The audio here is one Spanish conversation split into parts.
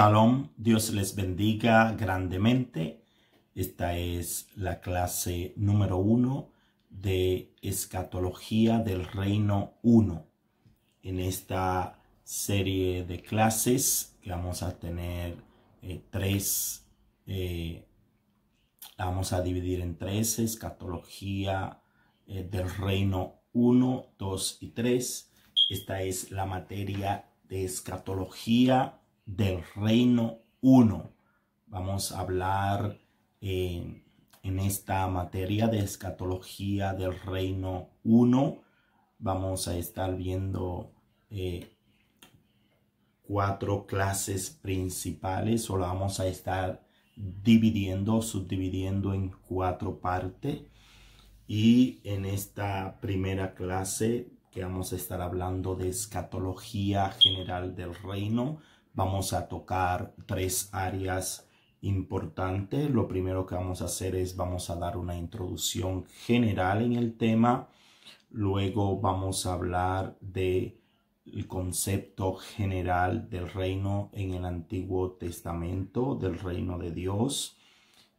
Shalom, Dios les bendiga grandemente. Esta es la clase número uno de Escatología del Reino 1. En esta serie de clases vamos a tener eh, tres, eh, vamos a dividir en tres, Escatología eh, del Reino 1, 2 y 3. Esta es la materia de escatología del reino uno. Vamos a hablar eh, en esta materia de escatología del reino uno. Vamos a estar viendo eh, cuatro clases principales o la vamos a estar dividiendo, subdividiendo en cuatro partes. Y en esta primera clase que vamos a estar hablando de escatología general del reino, Vamos a tocar tres áreas importantes. Lo primero que vamos a hacer es vamos a dar una introducción general en el tema. Luego vamos a hablar de el concepto general del reino en el Antiguo Testamento, del reino de Dios.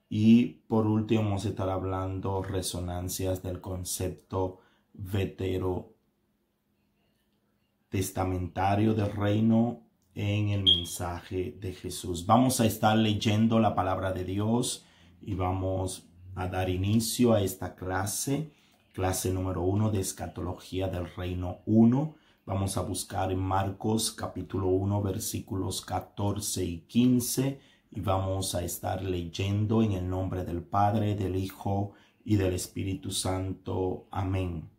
Y por último vamos a estar hablando resonancias del concepto vetero testamentario del reino en el mensaje de Jesús. Vamos a estar leyendo la palabra de Dios y vamos a dar inicio a esta clase, clase número uno de escatología del reino 1. Vamos a buscar en Marcos capítulo uno, versículos 14 y 15 y vamos a estar leyendo en el nombre del Padre, del Hijo y del Espíritu Santo. Amén.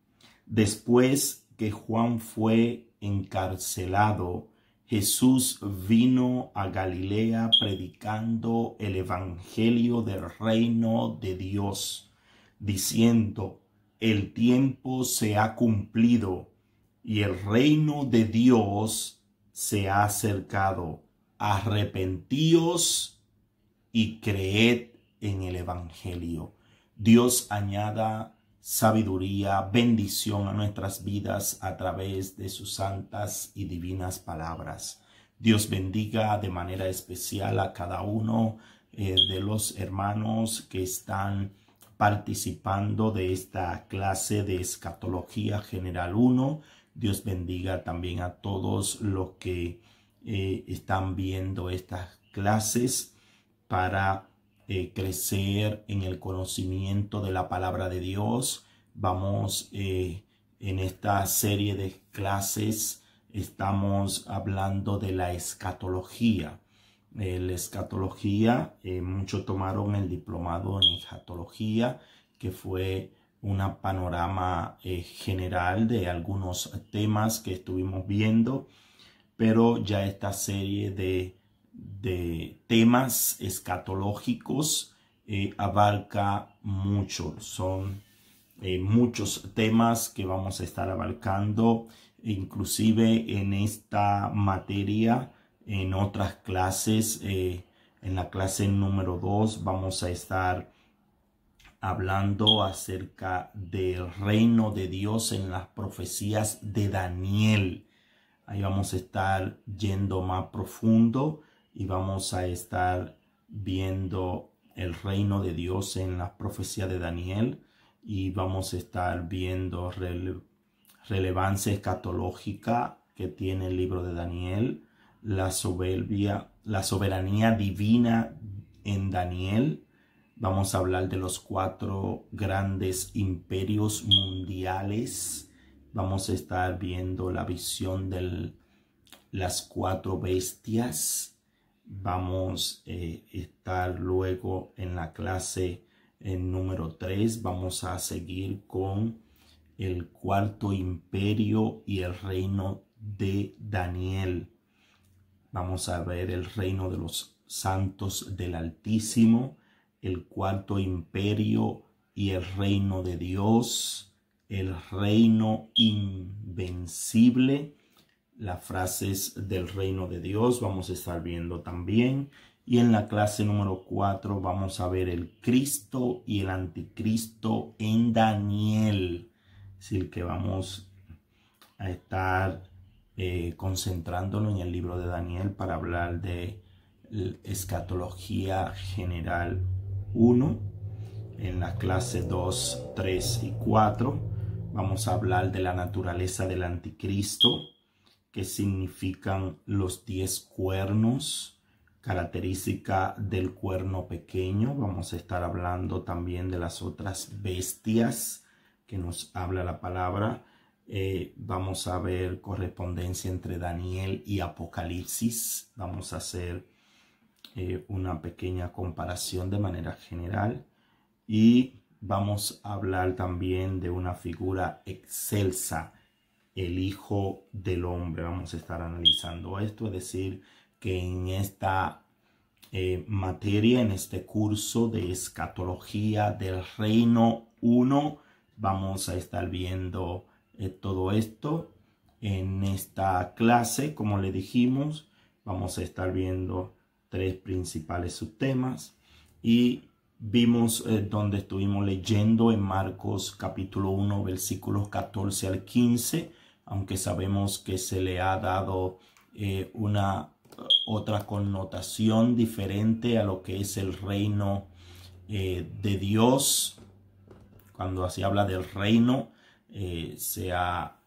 Después que Juan fue encarcelado, Jesús vino a Galilea predicando el Evangelio del reino de Dios, diciendo, el tiempo se ha cumplido y el reino de Dios se ha acercado. Arrepentíos y creed en el Evangelio. Dios añada sabiduría, bendición a nuestras vidas a través de sus santas y divinas palabras. Dios bendiga de manera especial a cada uno eh, de los hermanos que están participando de esta clase de escatología general 1. Dios bendiga también a todos los que eh, están viendo estas clases para eh, crecer en el conocimiento de la palabra de Dios. Vamos eh, en esta serie de clases, estamos hablando de la escatología. Eh, la escatología, muchos tomaron el diplomado en escatología, que fue un panorama general de algunos temas que estuvimos viendo, pero ya esta serie de de temas escatológicos eh, abarca mucho. Son eh, muchos temas que vamos a estar abarcando, inclusive en esta materia, en otras clases. Eh, en la clase número 2 vamos a estar hablando acerca del reino de Dios en las profecías de Daniel. Ahí vamos a estar yendo más profundo y vamos a estar viendo el reino de Dios en la profecía de Daniel y vamos a estar viendo relevancia escatológica que tiene el libro de Daniel, la soberbia, la soberanía divina en Daniel. Vamos a hablar de los cuatro grandes imperios mundiales. Vamos a estar viendo la visión de las cuatro bestias Vamos a eh, estar luego en la clase en eh, número 3. Vamos a seguir con el cuarto imperio y el reino de Daniel. Vamos a ver el reino de los santos del Altísimo, el cuarto imperio y el reino de Dios, el reino invencible las frases del reino de Dios, vamos a estar viendo también. Y en la clase número 4 vamos a ver el Cristo y el anticristo en Daniel. Es decir, que vamos a estar eh, concentrándolo en el libro de Daniel para hablar de escatología general 1. En la clase 2, 3 y 4 vamos a hablar de la naturaleza del anticristo qué significan los diez cuernos, característica del cuerno pequeño. Vamos a estar hablando también de las otras bestias que nos habla la palabra. Eh, vamos a ver correspondencia entre Daniel y Apocalipsis. Vamos a hacer eh, una pequeña comparación de manera general. Y vamos a hablar también de una figura excelsa el Hijo del Hombre. Vamos a estar analizando esto, es decir, que en esta eh, materia, en este curso de escatología del reino 1, vamos a estar viendo eh, todo esto. En esta clase, como le dijimos, vamos a estar viendo tres principales subtemas y vimos eh, donde estuvimos leyendo en Marcos capítulo 1 versículos 14 al 15 aunque sabemos que se le ha dado eh, una uh, otra connotación diferente a lo que es el reino eh, de Dios. Cuando se habla del reino, eh, se ha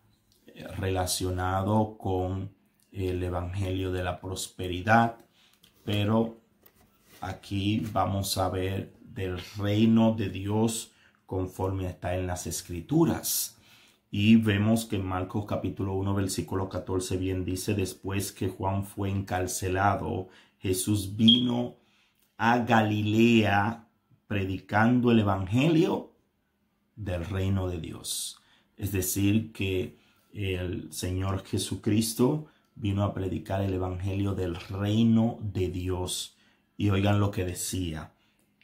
relacionado con el Evangelio de la Prosperidad, pero aquí vamos a ver del reino de Dios conforme está en las escrituras. Y vemos que en Marcos capítulo 1 versículo 14 bien dice, después que Juan fue encarcelado, Jesús vino a Galilea predicando el Evangelio del reino de Dios. Es decir, que el Señor Jesucristo vino a predicar el Evangelio del reino de Dios. Y oigan lo que decía,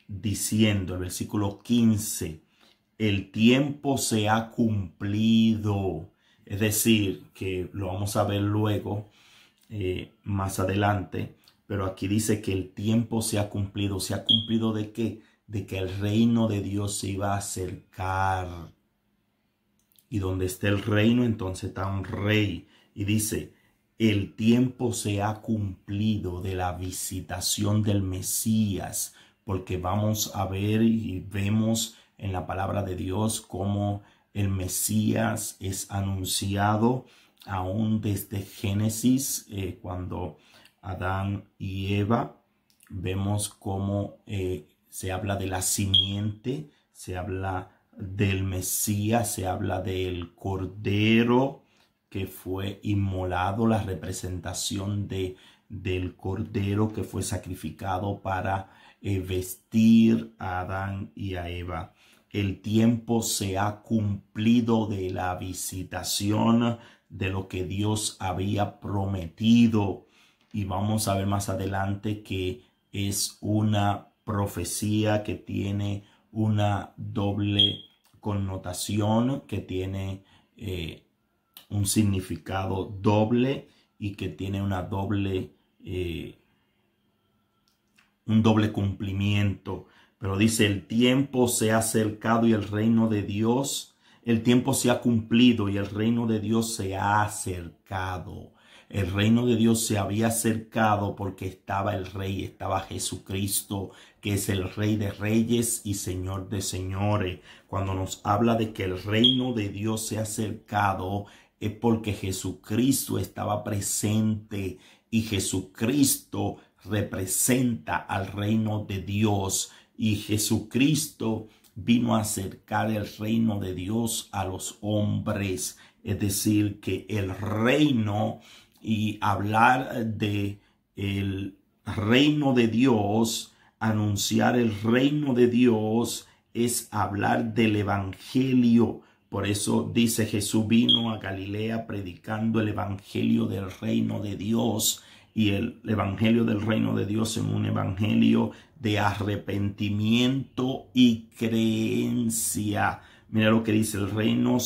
diciendo el versículo 15, el tiempo se ha cumplido. Es decir, que lo vamos a ver luego, eh, más adelante, pero aquí dice que el tiempo se ha cumplido. ¿Se ha cumplido de qué? De que el reino de Dios se iba a acercar. Y donde está el reino, entonces está un rey. Y dice, el tiempo se ha cumplido de la visitación del Mesías, porque vamos a ver y vemos en la palabra de Dios cómo el Mesías es anunciado aún desde Génesis, eh, cuando Adán y Eva vemos cómo eh, se habla de la simiente, se habla del Mesías, se habla del Cordero que fue inmolado, la representación de, del Cordero que fue sacrificado para eh, vestir a Adán y a Eva el tiempo se ha cumplido de la visitación de lo que Dios había prometido. Y vamos a ver más adelante que es una profecía que tiene una doble connotación, que tiene eh, un significado doble y que tiene una doble, eh, un doble cumplimiento. Pero dice, el tiempo se ha acercado y el reino de Dios, el tiempo se ha cumplido y el reino de Dios se ha acercado. El reino de Dios se había acercado porque estaba el rey, estaba Jesucristo, que es el rey de reyes y señor de señores. Cuando nos habla de que el reino de Dios se ha acercado, es porque Jesucristo estaba presente y Jesucristo representa al reino de Dios y Jesucristo vino a acercar el reino de Dios a los hombres, es decir, que el reino y hablar de el reino de Dios, anunciar el reino de Dios es hablar del evangelio. Por eso dice Jesús vino a Galilea predicando el evangelio del reino de Dios y el evangelio del reino de Dios en un evangelio de arrepentimiento y creencia. Mira lo que dice, el reino,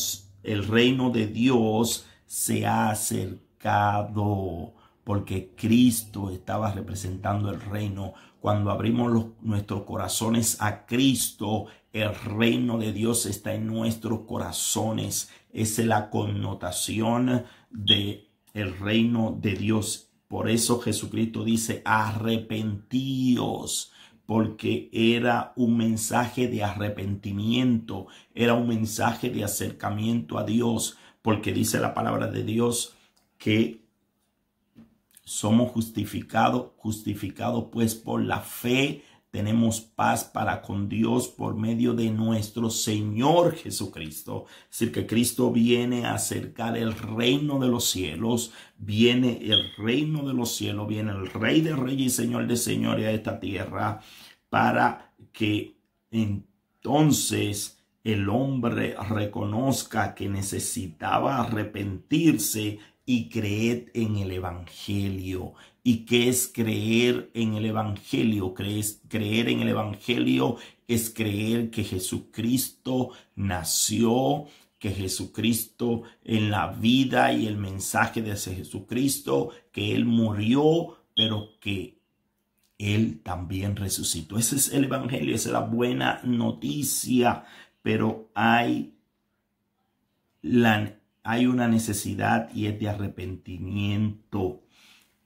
el reino de Dios se ha acercado porque Cristo estaba representando el reino. Cuando abrimos nuestros corazones a Cristo, el reino de Dios está en nuestros corazones. Esa es la connotación de el reino de Dios. Por eso Jesucristo dice, arrepentíos porque era un mensaje de arrepentimiento, era un mensaje de acercamiento a Dios, porque dice la palabra de Dios que somos justificados, justificados pues por la fe tenemos paz para con Dios por medio de nuestro Señor Jesucristo. Es decir, que Cristo viene a acercar el reino de los cielos. Viene el reino de los cielos. Viene el Rey de Reyes y Señor de Señores a esta tierra para que entonces el hombre reconozca que necesitaba arrepentirse y creer en el Evangelio y qué es creer en el Evangelio. creer en el Evangelio es creer que Jesucristo nació, que Jesucristo en la vida y el mensaje de ese Jesucristo, que Él murió, pero que Él también resucitó. Ese es el Evangelio, esa es la buena noticia, pero hay, la, hay una necesidad y es de arrepentimiento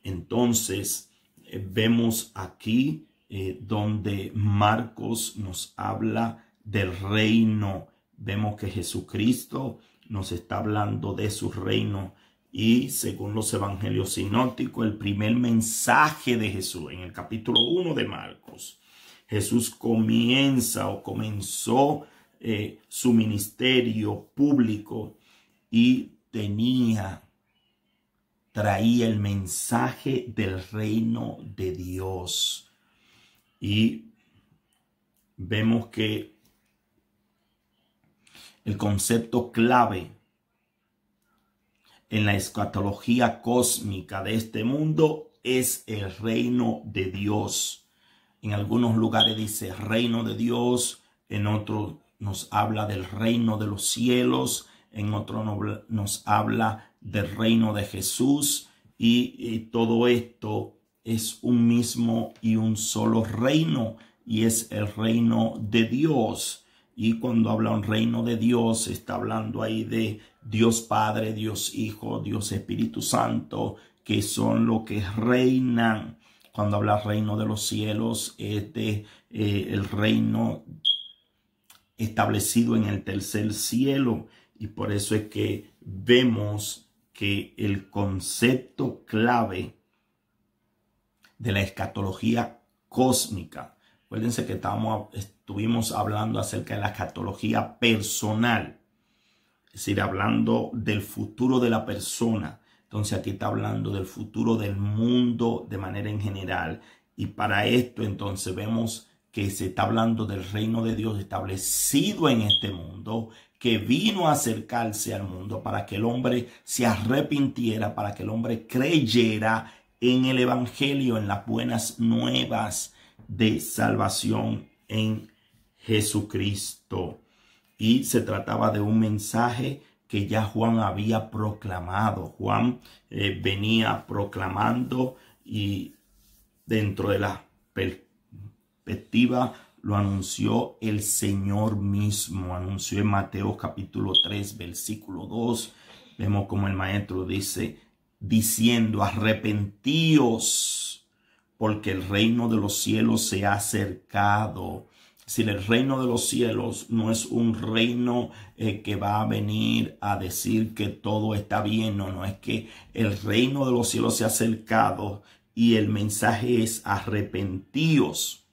entonces, eh, vemos aquí eh, donde Marcos nos habla del reino. Vemos que Jesucristo nos está hablando de su reino. Y según los evangelios sinóticos, el primer mensaje de Jesús en el capítulo 1 de Marcos, Jesús comienza o comenzó eh, su ministerio público y tenía traía el mensaje del reino de Dios. Y vemos que el concepto clave en la escatología cósmica de este mundo es el reino de Dios. En algunos lugares dice reino de Dios, en otros nos habla del reino de los cielos, en otro nos habla del reino de Jesús y, eh, todo esto es un mismo y un solo reino y es el reino de Dios. Y cuando habla un reino de Dios, está hablando ahí de Dios Padre, Dios Hijo, Dios Espíritu Santo, que son los que reinan. Cuando habla reino de los cielos, es eh, el reino establecido en el tercer cielo. Y por eso es que vemos que el concepto clave de la escatología cósmica, acuérdense que estuvimos hablando acerca de la escatología personal, es decir, hablando del futuro de la persona. Entonces aquí está hablando del futuro del mundo de manera en general. Y para esto entonces vemos que se está hablando del reino de Dios establecido en este mundo, que vino a acercarse al mundo para que el hombre se arrepintiera, para que el hombre creyera en el Evangelio, en las buenas nuevas de salvación en Jesucristo. Y se trataba de un mensaje que ya Juan había proclamado. Juan eh, venía proclamando y dentro de la lo anunció el Señor mismo, anunció en Mateo capítulo 3, versículo 2. Vemos como el maestro dice, diciendo, arrepentíos, porque el reino de los cielos se ha acercado. Si el reino de los cielos no es un reino eh, que va a venir a decir que todo está bien, no, no, es que el reino de los cielos se ha acercado y el mensaje es arrepentíos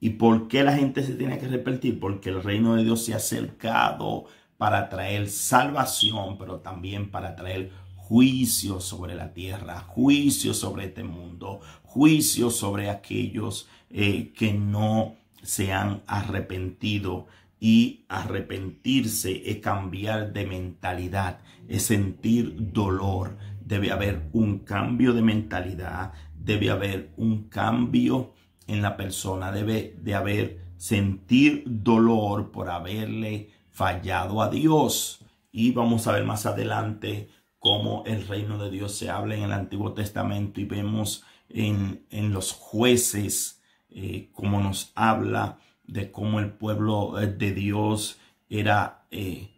¿Y por qué la gente se tiene que arrepentir? Porque el reino de Dios se ha acercado para traer salvación, pero también para traer juicio sobre la tierra, juicio sobre este mundo, juicio sobre aquellos eh, que no se han arrepentido. Y arrepentirse es cambiar de mentalidad, es sentir dolor. Debe haber un cambio de mentalidad, debe haber un cambio en la persona debe de haber sentir dolor por haberle fallado a Dios. Y vamos a ver más adelante cómo el reino de Dios se habla en el Antiguo Testamento y vemos en, los jueces eh, cómo nos habla de cómo el pueblo eh, de Dios era eh,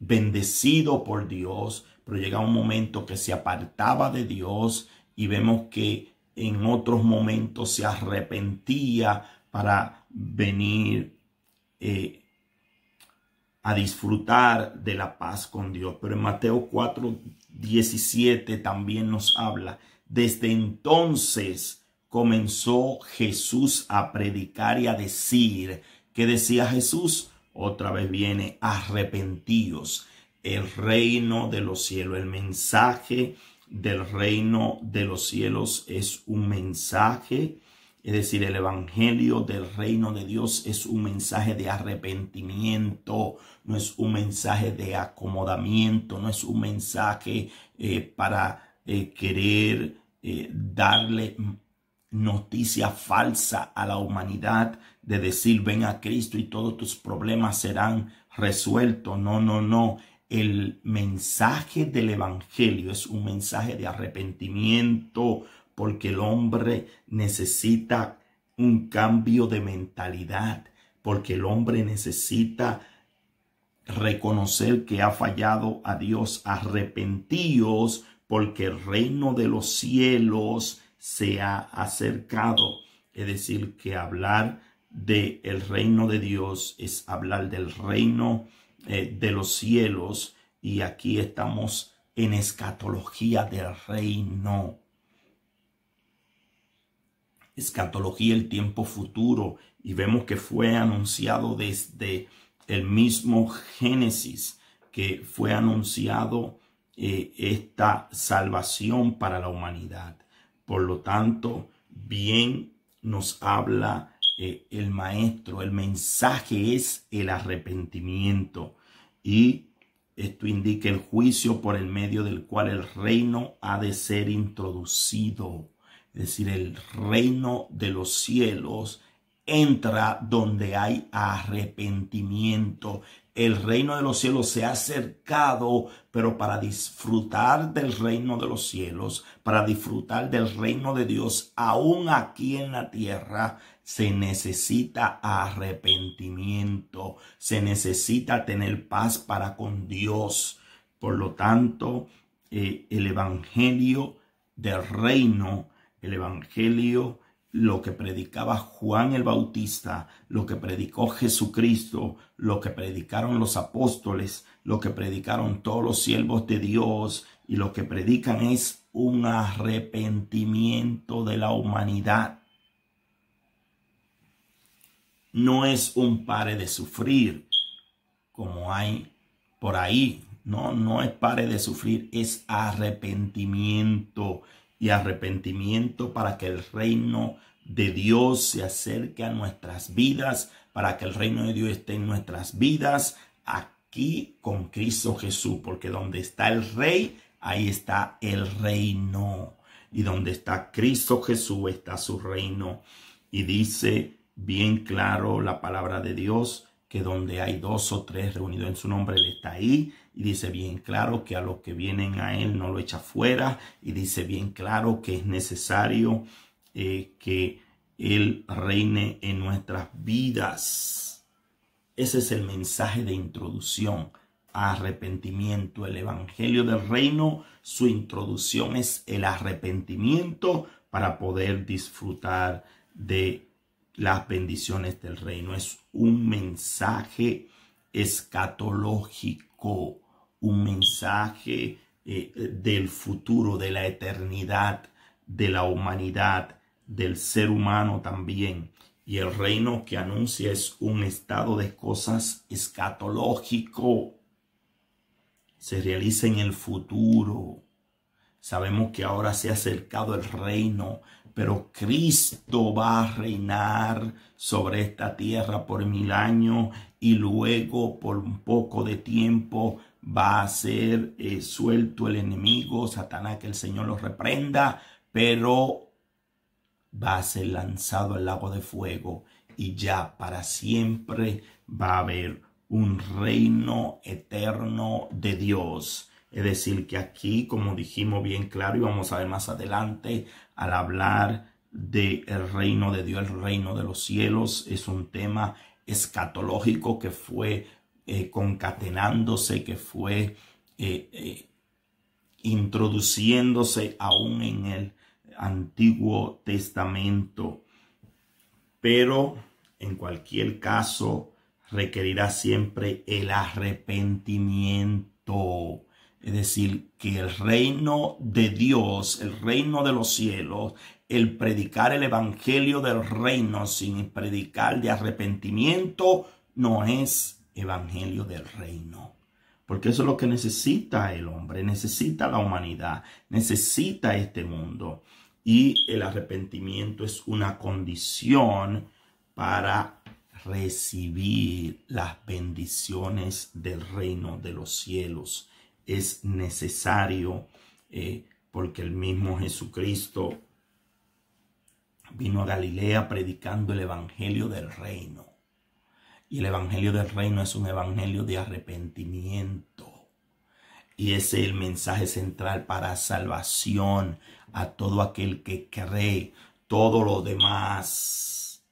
bendecido por Dios, pero llega un momento que se apartaba de Dios y vemos que en otros momentos se arrepentía para venir eh, a disfrutar de la paz con Dios. Pero en Mateo 4, 17 también nos habla, desde entonces comenzó Jesús a predicar y a decir, ¿qué decía Jesús? Otra vez viene, arrepentidos. el reino de los cielos, el mensaje del reino de los cielos es un mensaje, es decir, el evangelio del reino de Dios es un mensaje de arrepentimiento, no es un mensaje de acomodamiento, no es un mensaje eh, para eh, querer eh, darle noticia falsa a la humanidad de decir ven a Cristo y todos tus problemas serán resueltos. No, no, no el mensaje del Evangelio es un mensaje de arrepentimiento porque el hombre necesita un cambio de mentalidad, porque el hombre necesita reconocer que ha fallado a Dios, arrepentidos porque el reino de los cielos se ha acercado. Es decir, que hablar del el reino de Dios es hablar del reino eh, de los cielos y aquí estamos en escatología del reino. Escatología, el tiempo futuro, y vemos que fue anunciado desde el mismo Génesis, que fue anunciado eh, esta salvación para la humanidad. Por lo tanto, bien nos habla eh, el maestro, el mensaje es el arrepentimiento y esto indica el juicio por el medio del cual el reino ha de ser introducido. Es decir, el reino de los cielos entra donde hay arrepentimiento. El reino de los cielos se ha acercado, pero para disfrutar del reino de los cielos, para disfrutar del reino de Dios, aún aquí en la tierra, se necesita arrepentimiento, se necesita tener paz para con Dios. Por lo tanto, eh, el Evangelio del reino, el Evangelio, lo que predicaba Juan el Bautista, lo que predicó Jesucristo, lo que predicaron los apóstoles, lo que predicaron todos los siervos de Dios y lo que predican es un arrepentimiento de la humanidad no es un pare de sufrir, como hay por ahí. No, no es pare de sufrir, es arrepentimiento. Y arrepentimiento para que el reino de Dios se acerque a nuestras vidas, para que el reino de Dios esté en nuestras vidas, aquí con Cristo Jesús, porque donde está el rey, ahí está el reino. Y donde está Cristo Jesús está su reino. Y dice bien claro la palabra de Dios, que donde hay dos o tres reunidos en su nombre, Él está ahí. Y dice bien claro que a los que vienen a Él no lo echa fuera. Y dice bien claro que es necesario eh, que Él reine en nuestras vidas. Ese es el mensaje de introducción arrepentimiento. El Evangelio del Reino, su introducción es el arrepentimiento para poder disfrutar de las bendiciones del reino. Es un mensaje escatológico, un mensaje eh, del futuro, de la eternidad, de la humanidad, del ser humano también. Y el reino que anuncia es un estado de cosas escatológico. Se realiza en el futuro. Sabemos que ahora se ha acercado el reino, pero Cristo va a reinar sobre esta tierra por mil años y luego por un poco de tiempo va a ser eh, suelto el enemigo, Satanás, que el Señor lo reprenda, pero va a ser lanzado al lago de fuego y ya para siempre va a haber un reino eterno de Dios. Es decir, que aquí, como dijimos bien claro y vamos a ver más adelante, al hablar del reino de Dios, el reino de los cielos, es un tema escatológico que fue eh, concatenándose, que fue eh, eh, introduciéndose aún en el Antiguo Testamento. Pero en cualquier caso requerirá siempre el arrepentimiento. Es decir, que el reino de Dios, el reino de los cielos, el predicar el evangelio del reino sin predicar de arrepentimiento, no es evangelio del reino. Porque eso es lo que necesita el hombre, necesita la humanidad, necesita este mundo. Y el arrepentimiento es una condición para recibir las bendiciones del reino de los cielos es necesario eh, porque el mismo Jesucristo vino a Galilea predicando el Evangelio del Reino. Y el Evangelio del Reino es un Evangelio de arrepentimiento. Y es el mensaje central para salvación a todo aquel que cree. Todo lo demás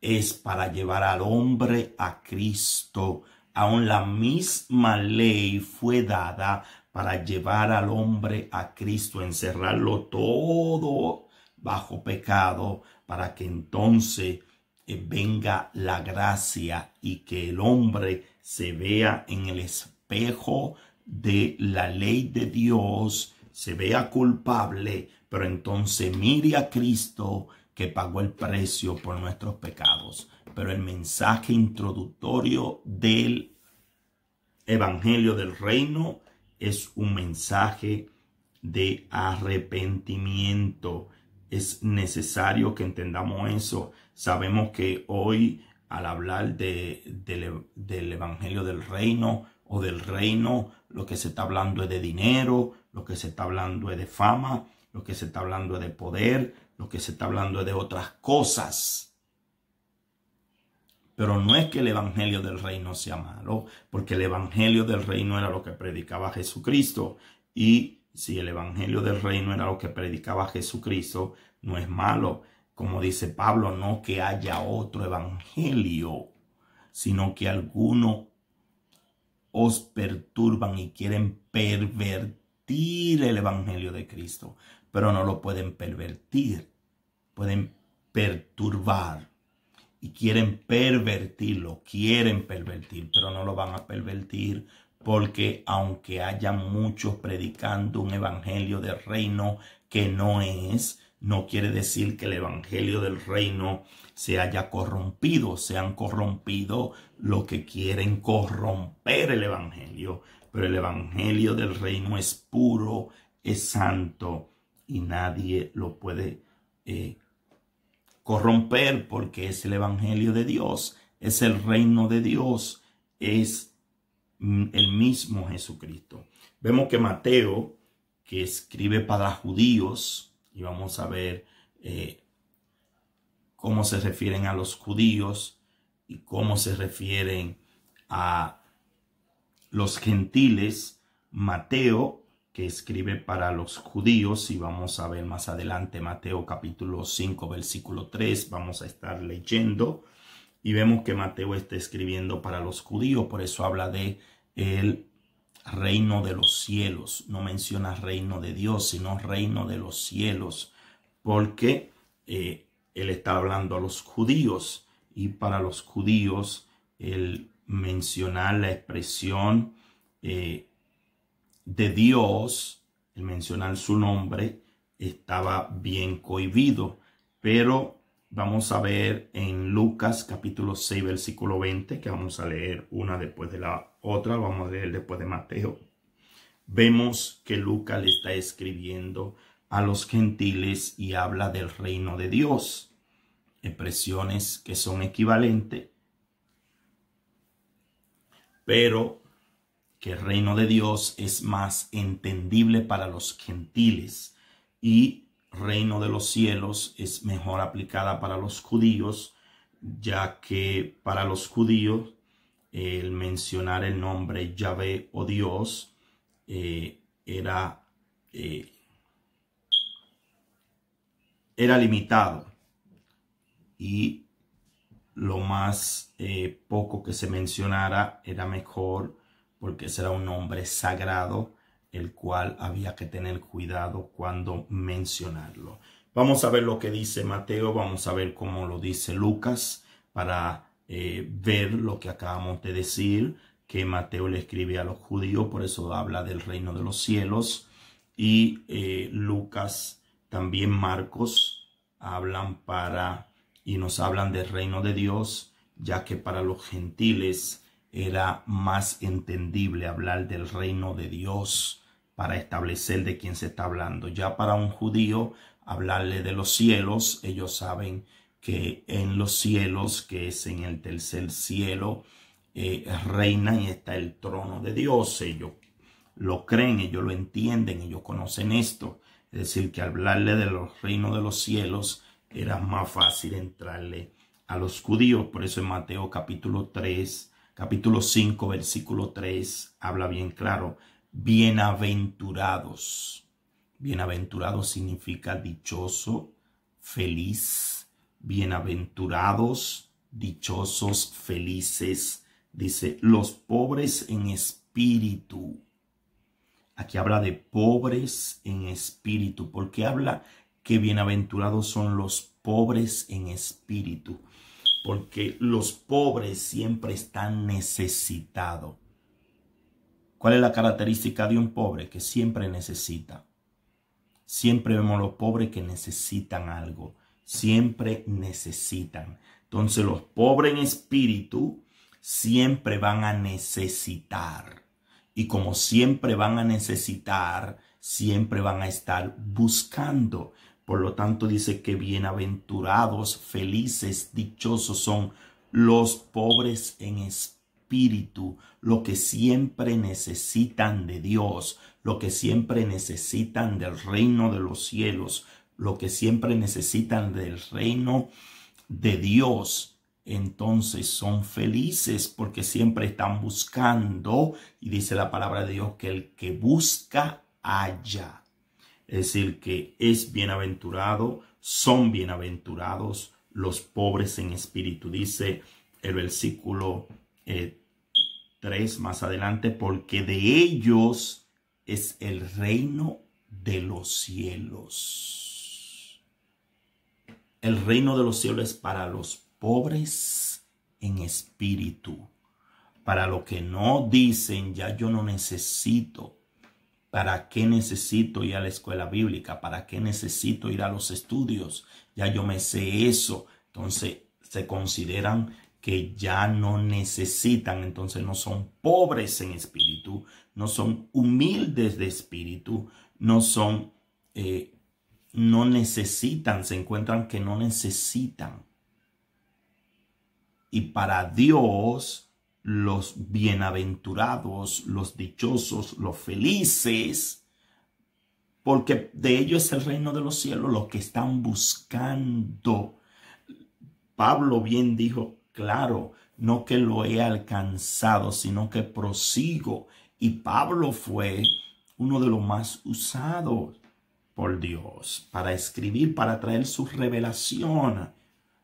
es para llevar al hombre a Cristo Aun la misma ley fue dada para llevar al hombre a Cristo, encerrarlo todo bajo pecado, para que entonces eh, venga la gracia y que el hombre se vea en el espejo de la ley de Dios, se vea culpable, pero entonces mire a Cristo que pagó el precio por nuestros pecados pero el mensaje introductorio del Evangelio del Reino es un mensaje de arrepentimiento. Es necesario que entendamos eso. Sabemos que hoy al hablar de, e, del Evangelio del Reino o del Reino, lo que se está hablando es de dinero, lo que se está hablando es de fama, lo que se está hablando es de poder, lo que se está hablando es de otras cosas. Pero no es que el Evangelio del Reino sea malo, porque el Evangelio del Reino era lo que predicaba Jesucristo. Y si el Evangelio del Reino era lo que predicaba Jesucristo, no es malo. Como dice Pablo, no que haya otro Evangelio, sino que alguno os perturban y quieren pervertir el Evangelio de Cristo, pero no lo pueden pervertir, pueden perturbar quieren pervertirlo, quieren pervertir, pero no lo van a pervertir porque aunque haya muchos predicando un evangelio del reino que no es, no quiere decir que el evangelio del reino se haya corrompido, se han corrompido lo que quieren corromper el evangelio, pero el evangelio del reino es puro, es santo y nadie lo puede eh, corromper porque es el Evangelio de Dios, es el reino de Dios, es mm, el mismo Jesucristo. Vemos que Mateo, que escribe para judíos, y vamos a ver eh, cómo se refieren a los judíos y cómo se refieren a los gentiles, Mateo que escribe para los judíos y vamos a ver más adelante Mateo capítulo 5 versículo 3, vamos a estar leyendo y vemos que Mateo está escribiendo para los judíos, por eso habla de el reino de los cielos, no menciona reino de Dios, sino reino de los cielos, porque eh, él está hablando a los judíos y para los judíos el mencionar la expresión eh, de Dios, el mencionar su nombre, estaba bien cohibido. Pero vamos a ver en Lucas capítulo 6, versículo 20, que vamos a leer una después de la otra, vamos a leer después de Mateo. Vemos que Lucas le está escribiendo a los gentiles y habla del reino de Dios. Expresiones que son equivalentes pero que el reino de Dios es más entendible para los gentiles y reino de los cielos es mejor aplicada para los judíos, ya que para los judíos el mencionar el nombre Yahvé o Dios eh, era, eh, era limitado y lo más eh, poco que se mencionara era mejor porque será un nombre sagrado el cual había que tener cuidado cuando mencionarlo. Vamos a ver lo que dice Mateo, vamos a ver cómo lo dice Lucas para eh, ver lo que acabamos de decir, que Mateo le escribe a los judíos, por eso habla del reino de los cielos, y eh, Lucas, también Marcos, hablan para y nos hablan del reino de Dios, ya que para los gentiles era más entendible hablar del reino de Dios para establecer de quién se está hablando. Ya para un judío, hablarle de los cielos, ellos saben que en los cielos, que es en el tercer cielo, eh, reina y está el trono de Dios. Ellos lo creen, ellos lo entienden, ellos conocen esto. Es decir, que hablarle de los reinos de los cielos era más fácil entrarle a los judíos. Por eso en Mateo capítulo 3, capítulo 5, versículo 3, habla bien claro, bienaventurados. Bienaventurado significa dichoso, feliz. Bienaventurados, dichosos, felices. Dice, los pobres en espíritu. Aquí habla de pobres en espíritu, porque habla que bienaventurados son los pobres en espíritu porque los pobres siempre están necesitados. ¿Cuál es la característica de un pobre que siempre necesita? Siempre vemos los pobres que necesitan algo, siempre necesitan. Entonces los pobres en espíritu siempre van a necesitar. Y como siempre van a necesitar, siempre van a estar buscando. Por lo tanto dice que bienaventurados, felices, dichosos son los pobres en espíritu, lo que siempre necesitan de Dios, lo que siempre necesitan del reino de los cielos, lo que siempre necesitan del reino de Dios entonces son felices porque siempre están buscando y dice la palabra de Dios que el que busca halla es decir, que es bienaventurado, son bienaventurados los pobres en espíritu. Dice el versículo 3 eh, más adelante, porque de ellos es el reino de los cielos. El reino de los cielos es para los pobres en espíritu. Para los que no dicen, ya yo no necesito ¿Para qué necesito ir a la escuela bíblica? ¿Para qué necesito ir a los estudios? Ya yo me sé eso. Entonces se consideran que ya no necesitan, entonces no son pobres en espíritu, no son humildes de espíritu, no son, eh, no necesitan, se encuentran que no necesitan. Y para Dios, los bienaventurados, los dichosos, los felices, porque de ellos es el reino de los cielos, los que están buscando. Pablo bien dijo, claro, no que lo he alcanzado, sino que prosigo. Y Pablo fue uno de los más usados por Dios para escribir, para traer su revelación,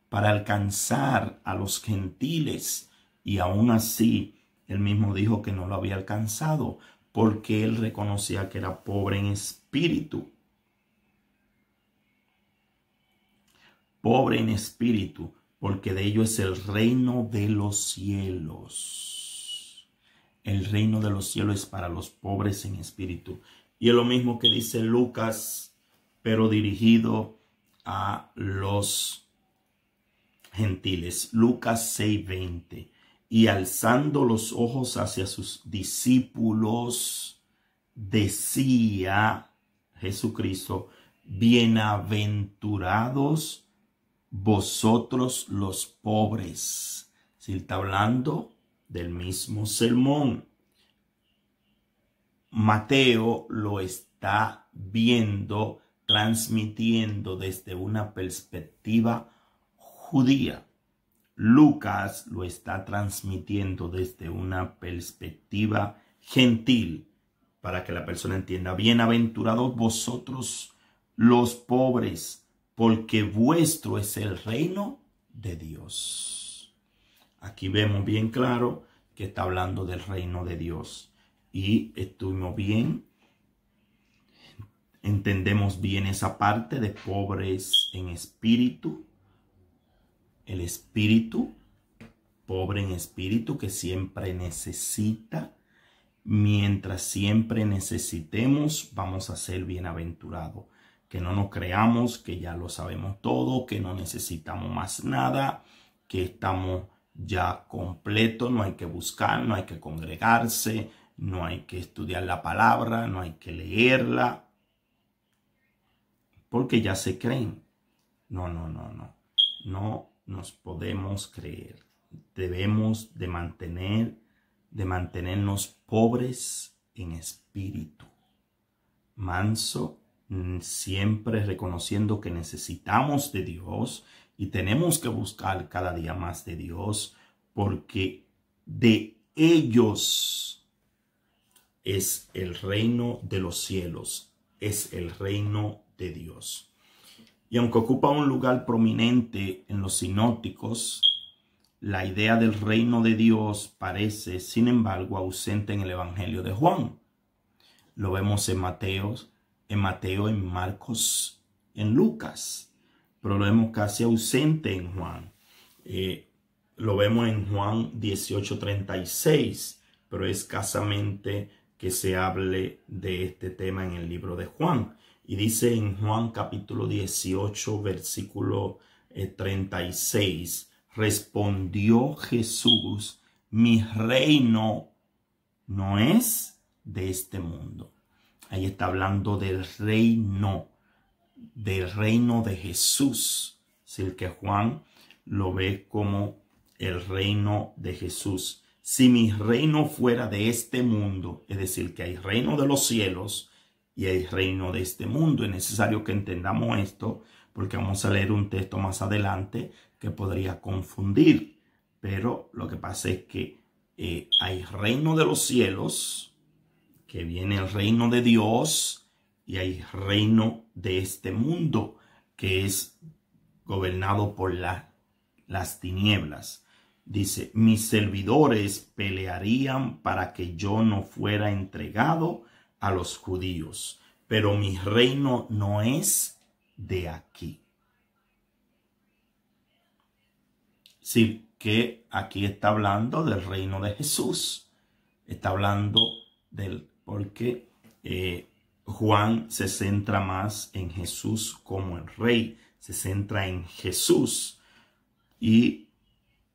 para alcanzar a los gentiles y aún así, él mismo dijo que no lo había alcanzado, porque él reconocía que era pobre en espíritu. Pobre en espíritu, porque de ello es el reino de los cielos. El reino de los cielos es para los pobres en espíritu. Y es lo mismo que dice Lucas, pero dirigido a los gentiles. Lucas 6:20 y alzando los ojos hacia sus discípulos, decía Jesucristo, bienaventurados vosotros los pobres. Si está hablando del mismo sermón. Mateo lo está viendo, transmitiendo desde una perspectiva judía. Lucas lo está transmitiendo desde una perspectiva gentil para que la persona entienda. Bienaventurados vosotros los pobres, porque vuestro es el reino de Dios. Aquí vemos bien claro que está hablando del reino de Dios. Y estuvimos bien, entendemos bien esa parte de pobres en espíritu, el espíritu, pobre en espíritu, que siempre necesita. Mientras siempre necesitemos, vamos a ser bienaventurados. Que no nos creamos que ya lo sabemos todo, que no necesitamos más nada, que estamos ya completos, no hay que buscar, no hay que congregarse, no hay que estudiar la palabra, no hay que leerla, porque ya se creen. No, no, no, no. No nos podemos creer. Debemos de mantener, de mantenernos pobres en espíritu, manso, mm, siempre reconociendo que necesitamos de Dios y tenemos que buscar cada día más de Dios porque de ellos es el reino de los cielos, es el reino de Dios. Y aunque ocupa un lugar prominente en los sinóticos, la idea del reino de Dios parece, sin embargo, ausente en el Evangelio de Juan. Lo vemos en Mateo, en Mateo, en Marcos, en Lucas, pero lo vemos casi ausente en Juan. Eh, lo vemos en Juan 18:36, pero escasamente que se hable de este tema en el libro de Juan. Y dice en Juan capítulo 18, versículo 36, eh, respondió Jesús, mi reino no es de este mundo. Ahí está hablando del reino, del reino de Jesús. el que Juan lo ve como el reino de Jesús. Si mi reino fuera de este mundo, es decir, que hay reino de los cielos, y hay reino de este mundo. Es necesario que entendamos esto porque vamos a leer un texto más adelante que podría confundir. Pero lo que pasa es que eh, hay reino de los cielos, que viene el reino de Dios, y hay reino de este mundo, que es gobernado por las tinieblas. Dice, mis servidores pelearían para que yo no fuera entregado a los judíos, pero mi reino no es de aquí. Sí, que aquí está hablando del reino de Jesús. Está hablando del, porque eh, Juan se centra más en Jesús como el rey, se centra en Jesús y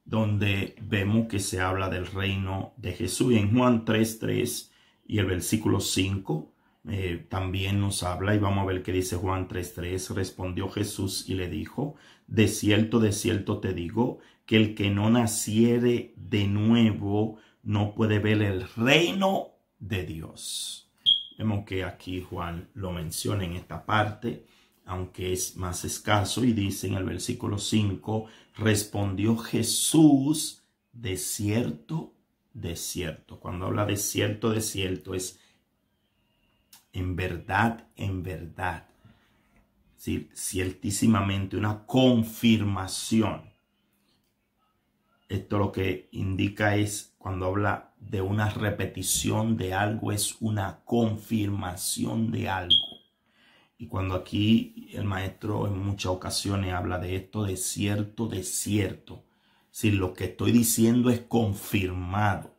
donde vemos que se habla del reino de Jesús. Y en Juan 3.3 y el versículo 5 eh, también nos habla y vamos a ver qué dice Juan 3.3. Respondió Jesús y le dijo, de cierto, de cierto te digo, que el que no naciere de nuevo no puede ver el reino de Dios. Vemos que aquí Juan lo menciona en esta parte, aunque es más escaso, y dice en el versículo 5, respondió Jesús, de cierto, cierto Cuando habla de cierto, de cierto es en verdad, en verdad. ciertísimamente una confirmación. Esto lo que indica es cuando habla de una repetición de algo, es una confirmación de algo. Y cuando aquí el maestro en muchas ocasiones habla de esto, de cierto, de cierto, si lo que estoy diciendo es confirmado.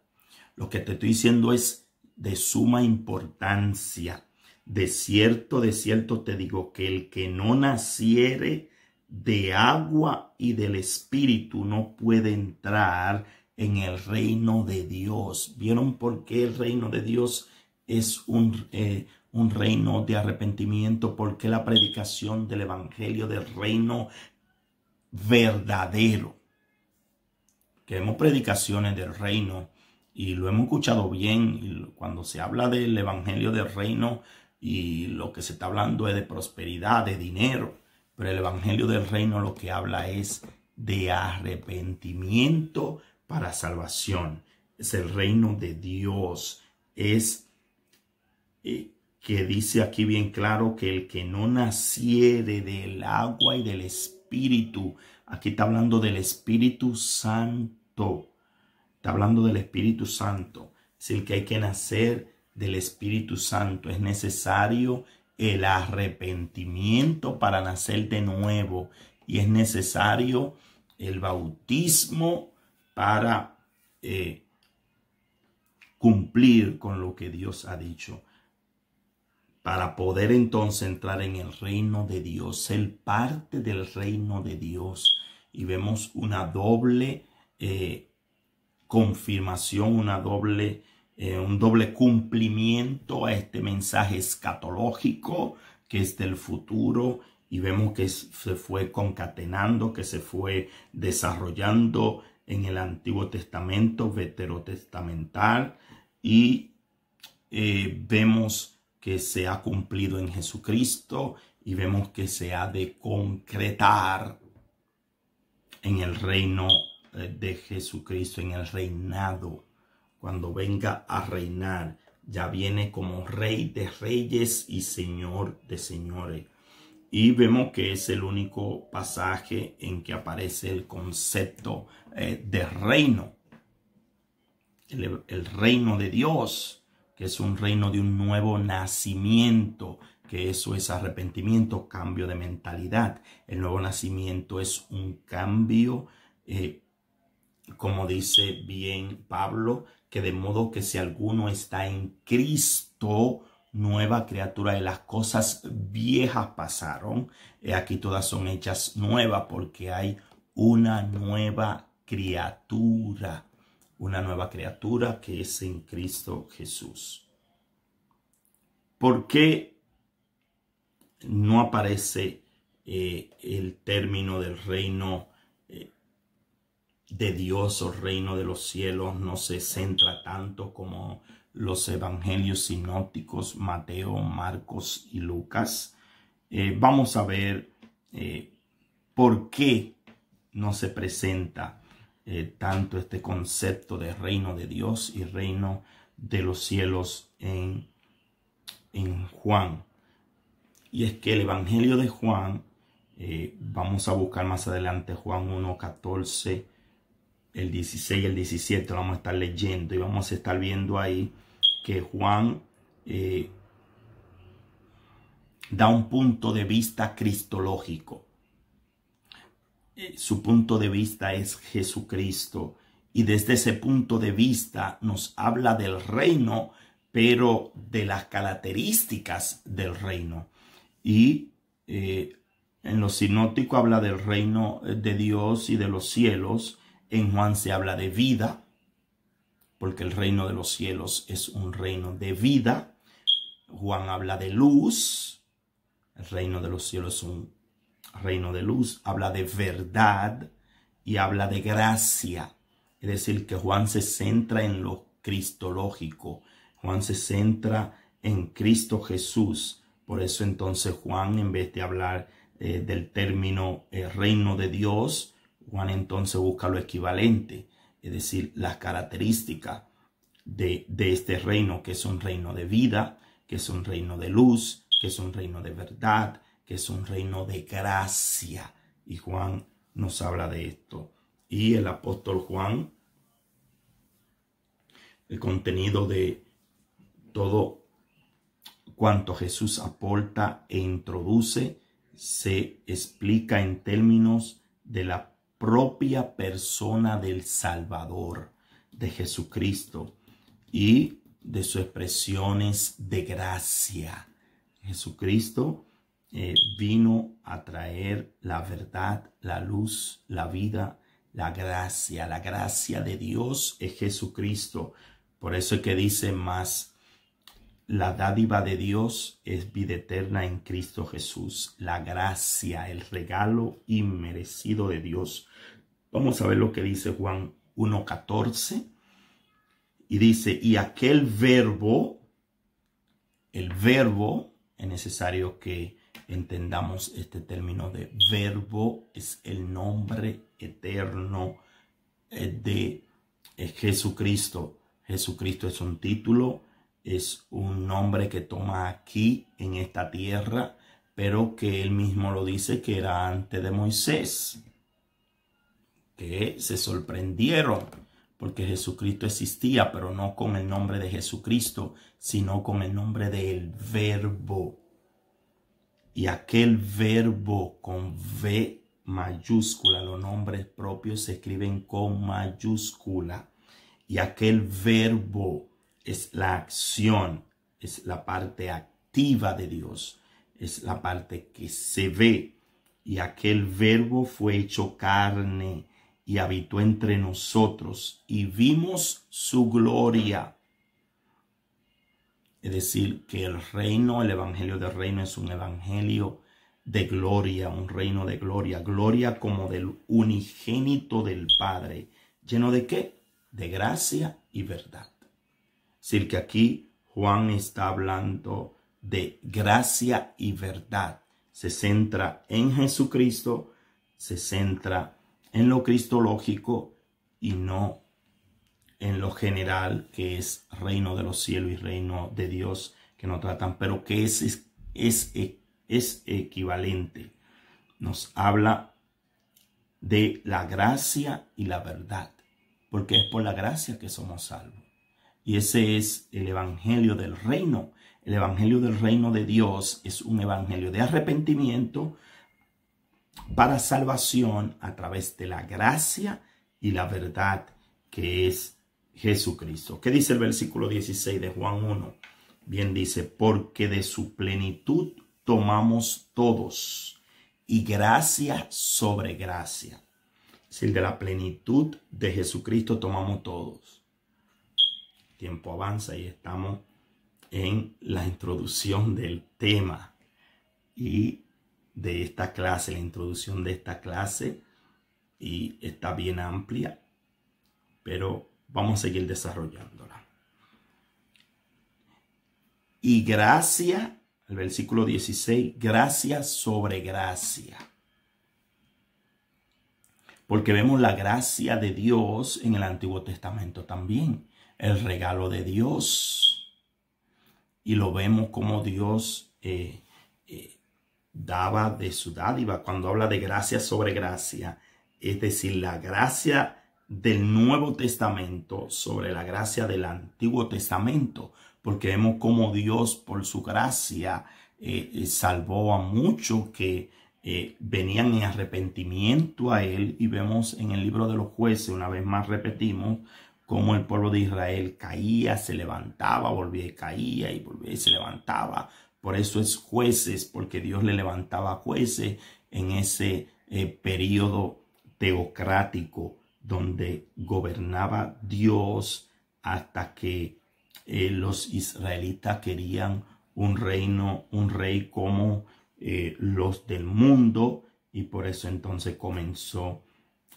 Lo que te estoy diciendo es de suma importancia. De cierto, de cierto te digo que el que no naciere de agua y del espíritu no puede entrar en el reino de Dios. ¿Vieron por qué el reino de Dios es un, eh, reino de arrepentimiento? ¿Por qué la predicación del evangelio del reino verdadero? que vemos predicaciones del reino y lo hemos escuchado bien cuando se habla del evangelio del reino y lo que se está hablando es de prosperidad, de dinero, pero el evangelio del reino lo que habla es de arrepentimiento para salvación. Es el reino de Dios. Es eh, que dice aquí bien claro que el que no naciere del agua y del espíritu Aquí está hablando del Espíritu Santo. Está hablando del Espíritu Santo. Es el que hay que nacer del Espíritu Santo. Es necesario el arrepentimiento para nacer de nuevo. Y es necesario el bautismo para eh, cumplir con lo que Dios ha dicho. Para poder entonces entrar en el reino de Dios, ser parte del reino de Dios y vemos una doble eh, confirmación, una doble, eh, un doble cumplimiento a este mensaje escatológico que es del futuro y vemos que se fue concatenando, que se fue desarrollando en el Antiguo Testamento, veterotestamental, y eh, vemos que se ha cumplido en Jesucristo y vemos que se ha de concretar en el reino eh, de Jesucristo, en el reinado. Cuando venga a reinar, ya viene como rey de reyes y señor de señores. Y vemos que es el único pasaje en que aparece el concepto eh, de reino. el reino de Dios, que es un reino de un nuevo nacimiento, que eso es arrepentimiento, cambio de mentalidad. El nuevo nacimiento es un cambio, eh, como dice bien Pablo, que de modo que si alguno está en Cristo, nueva criatura de las cosas viejas pasaron. Eh, aquí todas son hechas nuevas porque hay una nueva criatura, una nueva criatura que es en Cristo Jesús. ¿Por qué no aparece eh, el término del reino eh, de Dios o reino de los cielos, no se centra tanto como los evangelios sinópticos Mateo, Marcos y Lucas. Eh, vamos a ver por qué no se presenta tanto este concepto de reino de Dios y reino de los cielos en, en Juan. Y es que el Evangelio de Juan, eh, vamos a buscar más adelante Juan 1, 14, el 16 y el 17, lo vamos a estar leyendo y vamos a estar viendo ahí que Juan eh, da un punto de vista cristológico. Eh, su punto de vista es Jesucristo y desde ese punto de vista nos habla del reino, pero de las características del reino y eh, en lo sinótico habla del reino eh, de Dios y de los cielos. En Juan se habla de vida, porque el reino de los cielos es un reino de vida. Juan habla de luz. El reino de los cielos es un reino de luz. Habla de verdad y habla de gracia. Es decir, que Juan se centra en lo cristológico. Juan se centra en Cristo Jesús por eso entonces Juan, en vez de hablar eh, del término eh, reino de Dios, Juan entonces busca lo equivalente, es decir, las características de, de este reino, que es un reino de vida, que es un reino de luz, que es un reino de verdad, que es un reino de gracia. Y Juan nos habla de esto. Y el apóstol Juan, el contenido de todo cuanto Jesús aporta e introduce se explica en términos de la propia persona del Salvador, de Jesucristo, y de sus expresiones de gracia. Jesucristo eh, vino a traer la verdad, la luz, la vida, la gracia. La gracia de Dios es Jesucristo. Por eso es que dice más la dádiva de Dios es vida eterna en Cristo Jesús, la gracia, el regalo inmerecido de Dios. Vamos a ver lo que dice Juan 1.14 y dice, y aquel verbo, el verbo, es necesario que entendamos este término de verbo, es el nombre eterno eh, de eh, Jesucristo. Jesucristo es un título, es un nombre que toma aquí en esta tierra, pero que él mismo lo dice que era antes de Moisés, que se sorprendieron porque Jesucristo existía, pero no con el nombre de Jesucristo, sino con el nombre del verbo. Y aquel verbo con V mayúscula, los nombres propios se escriben con mayúscula. Y aquel verbo es la acción, es la parte activa de Dios, es la parte que se ve. Y aquel verbo fue hecho carne y habitó entre nosotros y vimos su gloria. Es decir, que el reino, el evangelio del reino es un evangelio de gloria, un reino de gloria, gloria como del unigénito del Padre, lleno de qué? De gracia y verdad decir que aquí Juan está hablando de gracia y verdad. Se centra en Jesucristo, se centra en lo cristológico y no en lo general que es reino de los cielos y reino de Dios que no tratan, pero que es equivalente. Nos habla de la gracia y la verdad, porque es por la gracia que somos salvos. Y ese es el Evangelio del Reino. El Evangelio del Reino de Dios es un Evangelio de arrepentimiento para salvación a través de la gracia y la verdad que es Jesucristo. ¿Qué dice el versículo 16 de Juan 1? Bien dice, porque de su plenitud tomamos todos y gracia sobre gracia. Es decir, de la plenitud de Jesucristo tomamos todos tiempo avanza y estamos en la introducción del tema y de esta clase, la introducción de esta clase y está bien amplia, pero vamos a seguir desarrollándola. Y gracia, el versículo 16, gracia sobre gracia. Porque vemos la gracia de Dios en el Antiguo Testamento también el regalo de Dios. Y lo vemos como Dios eh, eh, daba de su dádiva. Cuando habla de gracia sobre gracia, es decir, la gracia del Nuevo Testamento sobre la gracia del Antiguo Testamento, porque vemos como Dios por su gracia eh, salvó a muchos que venían en arrepentimiento a él y vemos en el libro de los jueces, una vez más repetimos, como el pueblo de Israel caía, se levantaba, volvía y caía y volvía y se levantaba. Por eso es jueces, porque Dios le levantaba jueces en ese eh, periodo teocrático donde gobernaba Dios hasta que eh, los israelitas querían un reino, un rey como eh, los del mundo y por eso entonces comenzó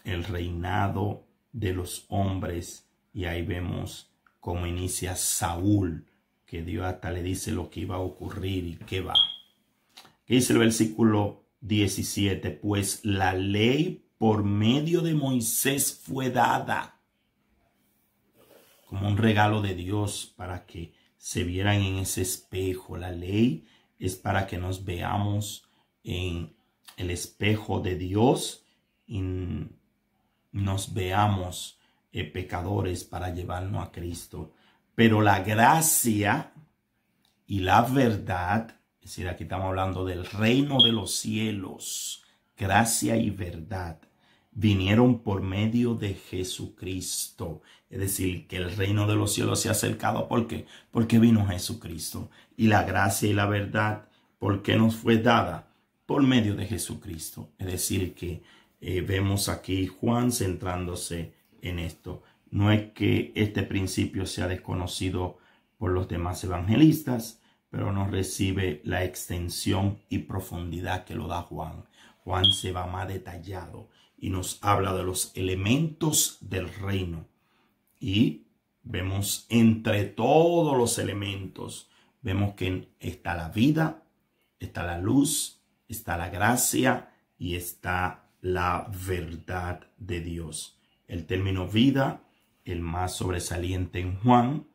el reinado de los hombres y ahí vemos cómo inicia Saúl, que Dios hasta le dice lo que iba a ocurrir y qué va. ¿Qué dice el versículo 17? Pues la ley por medio de Moisés fue dada como un regalo de Dios para que se vieran en ese espejo. La ley es para que nos veamos en el espejo de Dios y nos veamos eh, pecadores para llevarnos a Cristo. Pero la gracia y la verdad, es decir, aquí estamos hablando del reino de los cielos, gracia y verdad, vinieron por medio de Jesucristo. Es decir, que el reino de los cielos se ha acercado. ¿Por qué? Porque vino Jesucristo. Y la gracia y la verdad, ¿por qué nos fue dada? Por medio de Jesucristo. Es decir, que eh, vemos aquí Juan centrándose esto. No es que este principio sea desconocido por los demás evangelistas, pero nos recibe la extensión y profundidad que lo da Juan. Juan se va más detallado y nos habla de los elementos del reino. Y vemos entre todos los elementos, vemos que está la vida, está la luz, está la gracia y está la verdad de Dios. El término vida, el más sobresaliente en Juan,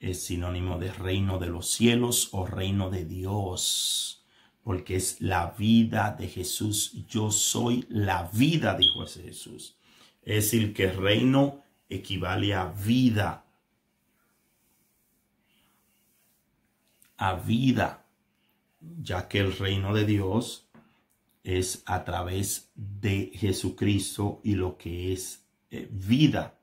es sinónimo de reino de los cielos o reino de Dios, porque es la vida de Jesús. Yo soy la vida, dijo Jesús. Es decir, que reino equivale a vida. A vida, ya que el reino de Dios es a través de Jesucristo y lo que es eh, vida,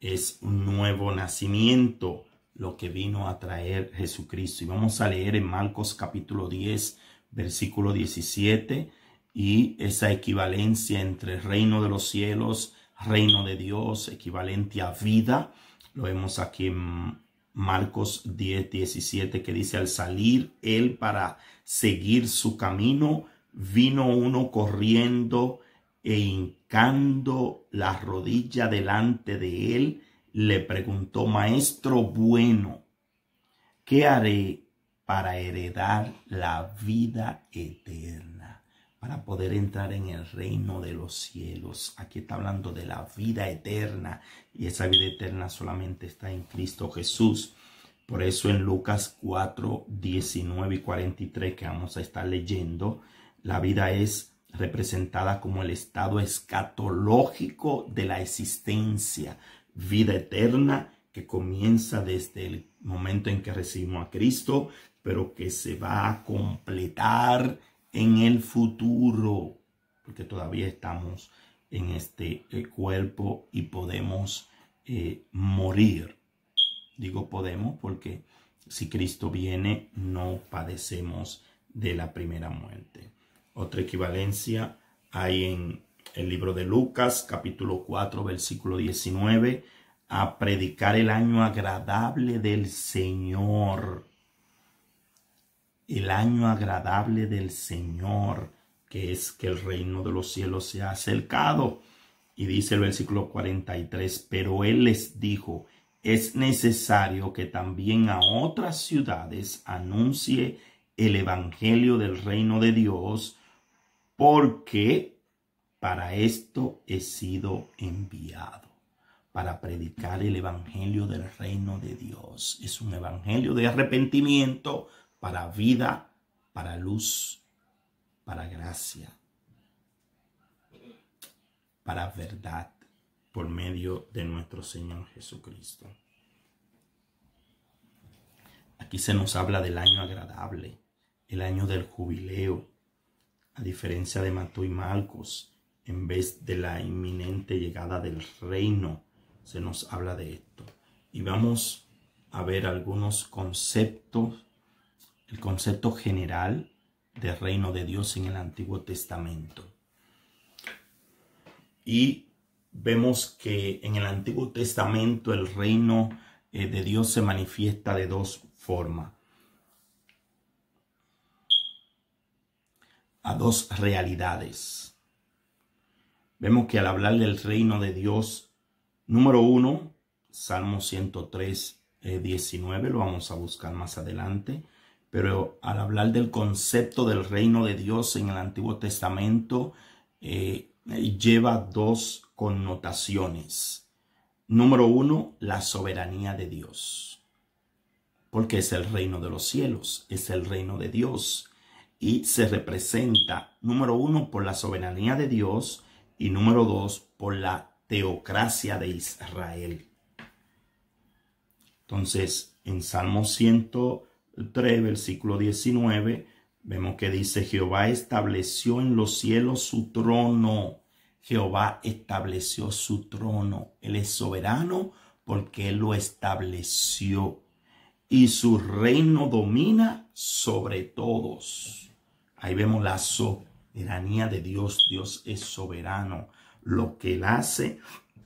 es un nuevo nacimiento, lo que vino a traer Jesucristo. Y vamos a leer en Marcos capítulo 10, versículo 17, y esa equivalencia entre reino de los cielos, reino de Dios, equivalente a vida, lo vemos aquí en Marcos 10, 17, que dice, al salir él para seguir su camino, vino uno corriendo e hincando la rodilla delante de él, le preguntó, Maestro bueno, ¿qué haré para heredar la vida eterna? Para poder entrar en el reino de los cielos. Aquí está hablando de la vida eterna y esa vida eterna solamente está en Cristo Jesús. Por eso en Lucas 4, 19 y 43 que vamos a estar leyendo, la vida es representada como el estado escatológico de la existencia, vida eterna que comienza desde el momento en que recibimos a Cristo, pero que se va a completar en el futuro, porque todavía estamos en este eh, cuerpo y podemos eh, morir. Digo podemos porque si Cristo viene no padecemos de la primera muerte. Otra equivalencia hay en el libro de Lucas, capítulo 4, versículo 19, a predicar el año agradable del Señor. El año agradable del Señor, que es que el reino de los cielos se ha acercado. Y dice el versículo 43, pero él les dijo, es necesario que también a otras ciudades anuncie el evangelio del reino de Dios porque para esto he sido enviado, para predicar el Evangelio del reino de Dios. Es un Evangelio de arrepentimiento para vida, para luz, para gracia, para verdad, por medio de nuestro Señor Jesucristo. Aquí se nos habla del año agradable, el año del jubileo, a diferencia de y Marcos, en vez de la inminente llegada del reino, se nos habla de esto. Y vamos a ver algunos conceptos, el concepto general del reino de Dios en el Antiguo Testamento. Y vemos que en el Antiguo Testamento el reino eh, de Dios se manifiesta de dos formas. dos realidades. Vemos que al hablar del reino de Dios, número uno, Salmo 103, 19, eh, lo vamos a buscar más adelante, pero al hablar del concepto del reino de Dios en el Antiguo Testamento, eh, lleva dos connotaciones. Número uno, la soberanía de Dios, porque es el reino de los cielos, es el reino de Dios y se representa, número uno, por la soberanía de Dios y número dos, por la teocracia de Israel. Entonces, en Salmo 103, versículo 19, vemos que dice, Jehová estableció en los cielos su trono. Jehová estableció su trono. Él es soberano porque lo estableció y su reino domina sobre todos. Ahí vemos la soberanía de Dios. Dios es soberano. Lo que él hace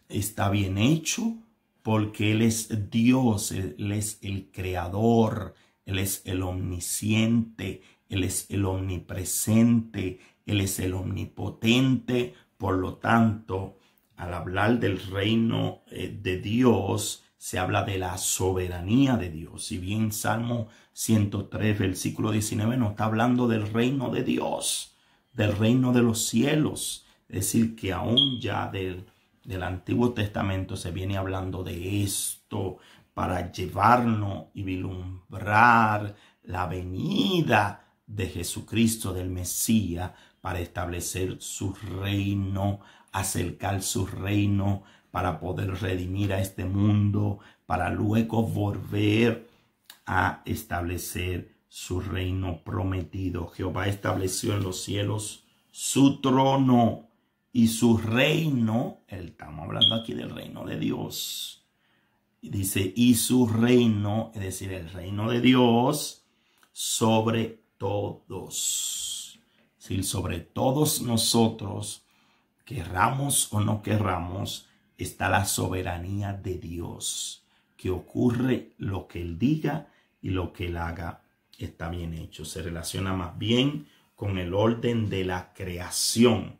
está bien hecho porque Él es Dios, Él es el creador, Él es el omnisciente, Él es el omnipresente, Él es el omnipotente. Por lo tanto, al hablar del reino eh, de Dios, se habla de la soberanía de Dios. Si bien Salmo 103, versículo 19, nos está hablando del reino de Dios, del reino de los cielos. Es decir, que aún ya del, del Antiguo Testamento se viene hablando de esto para llevarnos y vilumbrar la venida de Jesucristo, del Mesías, para establecer su reino, acercar su reino para poder redimir a este mundo, para luego volver a establecer su reino prometido. Jehová estableció en los cielos su trono y su reino, estamos hablando aquí del reino de Dios, dice, y su reino, es decir, el reino de Dios sobre todos, es sobre todos nosotros, querramos o no querramos, está la soberanía de Dios, que ocurre lo que Él diga y lo que Él haga está bien hecho. Se relaciona más bien con el orden de la creación,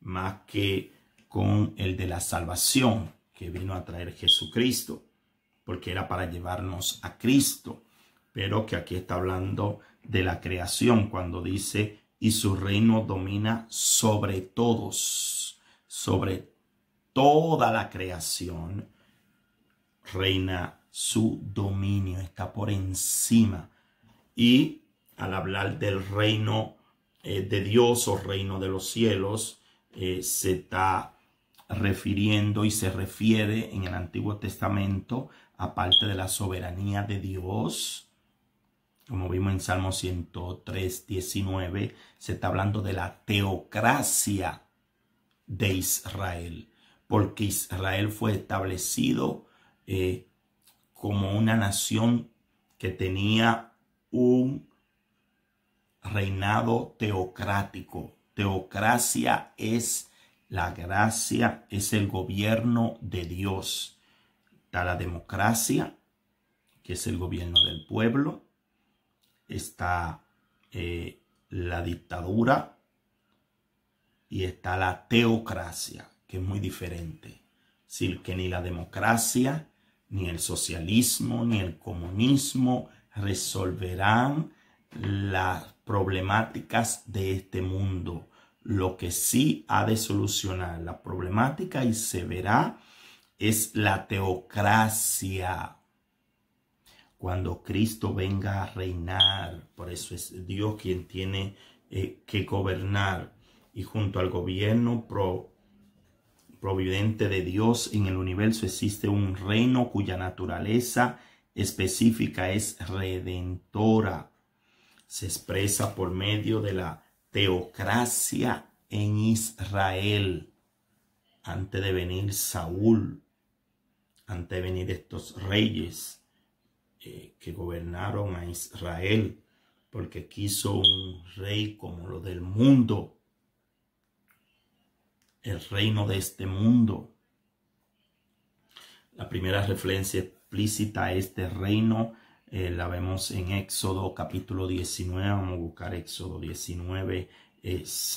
más que con el de la salvación que vino a traer Jesucristo, porque era para llevarnos a Cristo, pero que aquí está hablando de la creación cuando dice, y su reino domina sobre todos, sobre toda la creación reina su dominio, está por encima. Y al hablar del reino eh, de Dios o reino de los cielos, eh, se está refiriendo y se refiere en el Antiguo Testamento, a parte de la soberanía de Dios, como vimos en Salmo 103, 19, se está hablando de la teocracia de Israel porque Israel fue establecido eh, como una nación que tenía un reinado teocrático. Teocracia es la gracia, es el gobierno de Dios. Está la democracia, que es el gobierno del pueblo. Está eh, la dictadura y está la teocracia, es muy diferente. Sí, que ni la democracia, ni el socialismo, ni el comunismo resolverán las problemáticas de este mundo. Lo que sí ha de solucionar la problemática y se verá es la teocracia. Cuando Cristo venga a reinar, por eso es Dios quien tiene eh, que gobernar y junto al gobierno pro, providente de Dios en el universo existe un reino cuya naturaleza específica es redentora. Se expresa por medio de la teocracia en Israel. Antes de venir Saúl, antes de venir estos reyes eh, que gobernaron a Israel, porque quiso un rey como lo del mundo el reino de este mundo. La primera referencia explícita a este reino eh, la vemos en Éxodo capítulo 19. Vamos a buscar Éxodo 19, 6.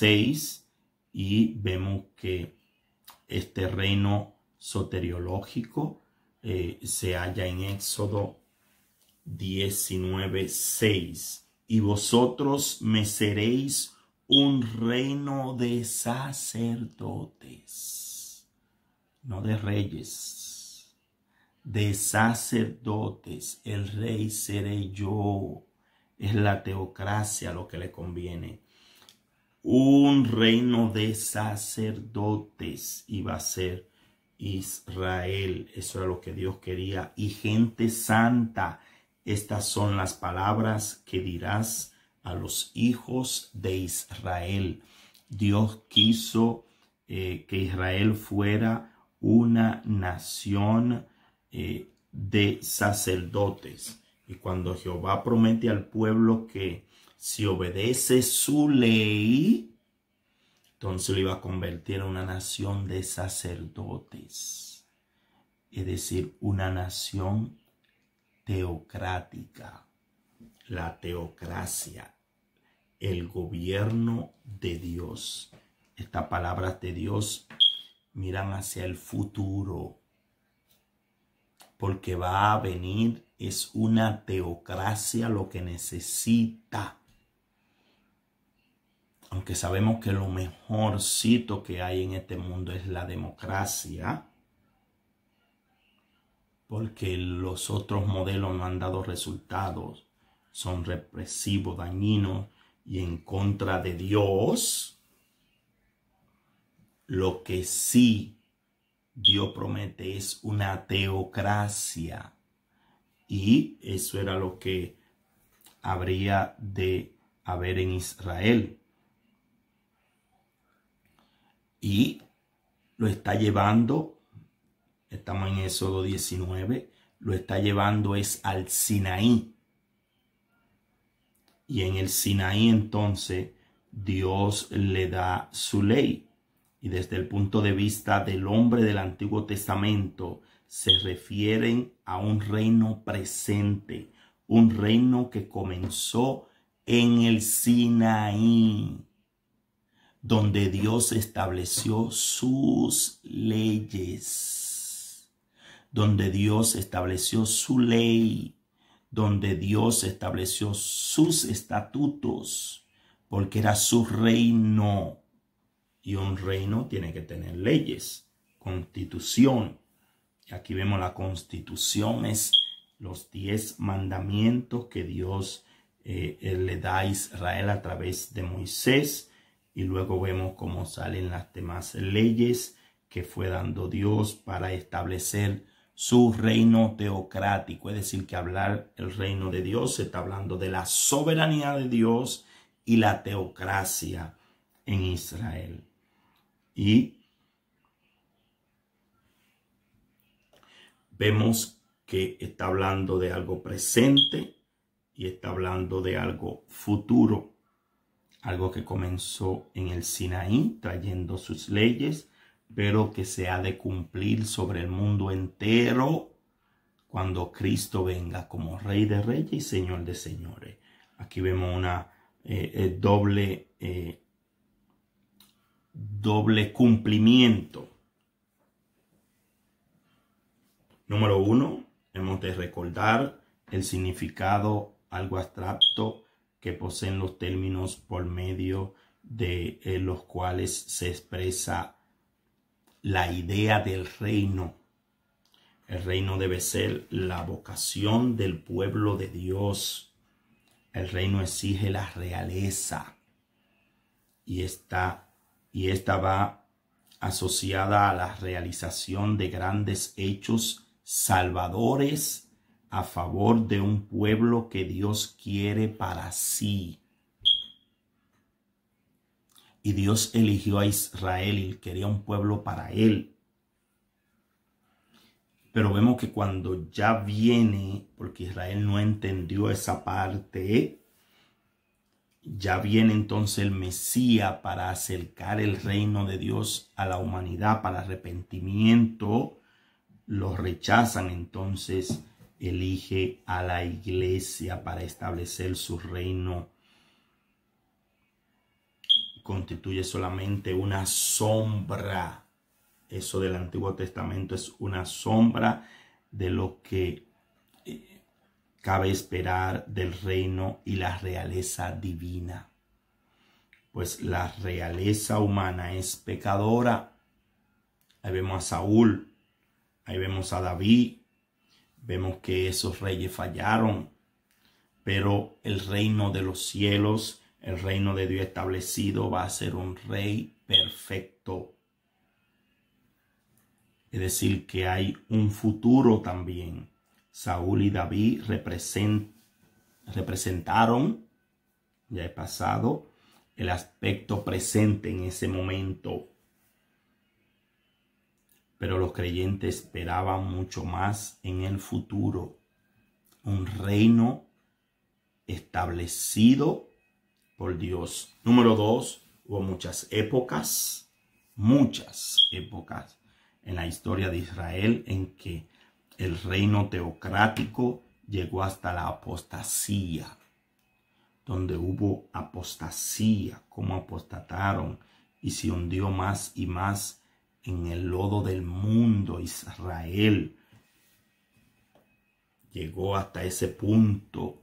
Eh, y vemos que este reino soteriológico eh, se halla en Éxodo 19, 6. Y vosotros me seréis un reino de sacerdotes, no de reyes, de sacerdotes. El rey seré yo. Es la teocracia lo que le conviene. Un reino de sacerdotes iba a ser Israel. Eso era lo que Dios quería. Y gente santa. Estas son las palabras que dirás a los hijos de Israel. Dios quiso eh, que Israel fuera una nación eh, de sacerdotes. Y cuando Jehová promete al pueblo que si obedece su ley, entonces lo iba a convertir en una nación de sacerdotes. Es decir, una nación teocrática. La teocracia el gobierno de Dios. Estas palabras de Dios miran hacia el futuro, porque va a venir, es una teocracia lo que necesita. Aunque sabemos que lo mejorcito que hay en este mundo es la democracia, porque los otros modelos no han dado resultados, son represivos, dañinos, y en contra de Dios, lo que sí Dios promete es una teocracia. Y eso era lo que habría de haber en Israel. Y lo está llevando, estamos en Éxodo 19, lo está llevando es al Sinaí y en el Sinaí entonces Dios le da su ley. Y desde el punto de vista del hombre del Antiguo Testamento, se refieren a un reino presente, un reino que comenzó en el Sinaí, donde Dios estableció sus leyes, donde Dios estableció su ley donde Dios estableció sus estatutos, porque era su reino. Y un reino tiene que tener leyes, constitución. Y aquí vemos la constitución es los diez mandamientos que Dios eh, le da a Israel a través de Moisés. Y luego vemos cómo salen las demás leyes que fue dando Dios para establecer su reino teocrático, es decir, que hablar el reino de Dios se está hablando de la soberanía de Dios y la teocracia en Israel. Y vemos que está hablando de algo presente y está hablando de algo futuro, algo que comenzó en el Sinaí trayendo sus leyes pero que se ha de cumplir sobre el mundo entero cuando Cristo venga como Rey de Reyes y Señor de Señores. Aquí vemos una eh, eh, doble, eh, doble cumplimiento. Número uno, hemos de recordar el significado algo abstracto que poseen los términos por medio de los cuales se expresa la idea del reino. El reino debe ser la vocación del pueblo de Dios. El reino exige la realeza. Y está y esta va asociada a la realización de grandes hechos salvadores a favor de un pueblo que Dios quiere para sí. Y Dios eligió a Israel y quería un pueblo para él. Pero vemos que cuando ya viene, porque Israel no entendió esa parte, ya viene entonces el Mesías para acercar el reino de Dios a la humanidad para arrepentimiento. Lo rechazan, entonces elige a la iglesia para establecer su reino constituye solamente una sombra. Eso del Antiguo Testamento es una sombra de lo que eh, cabe esperar del reino y la realeza divina. Pues la realeza humana es pecadora. Ahí vemos a Saúl, ahí vemos a David, vemos que esos reyes fallaron, pero el reino de los cielos el reino de Dios establecido va a ser un rey perfecto. Es decir, que hay un futuro también. Saúl y David representaron, ya he pasado, el aspecto presente en ese momento. Pero los creyentes esperaban mucho más en el futuro. Un reino establecido por Dios. Número dos, hubo muchas épocas, muchas épocas en la historia de Israel en que el reino teocrático llegó hasta la apostasía, donde hubo apostasía, como apostataron y se hundió más y más en el lodo del mundo Israel. Llegó hasta ese punto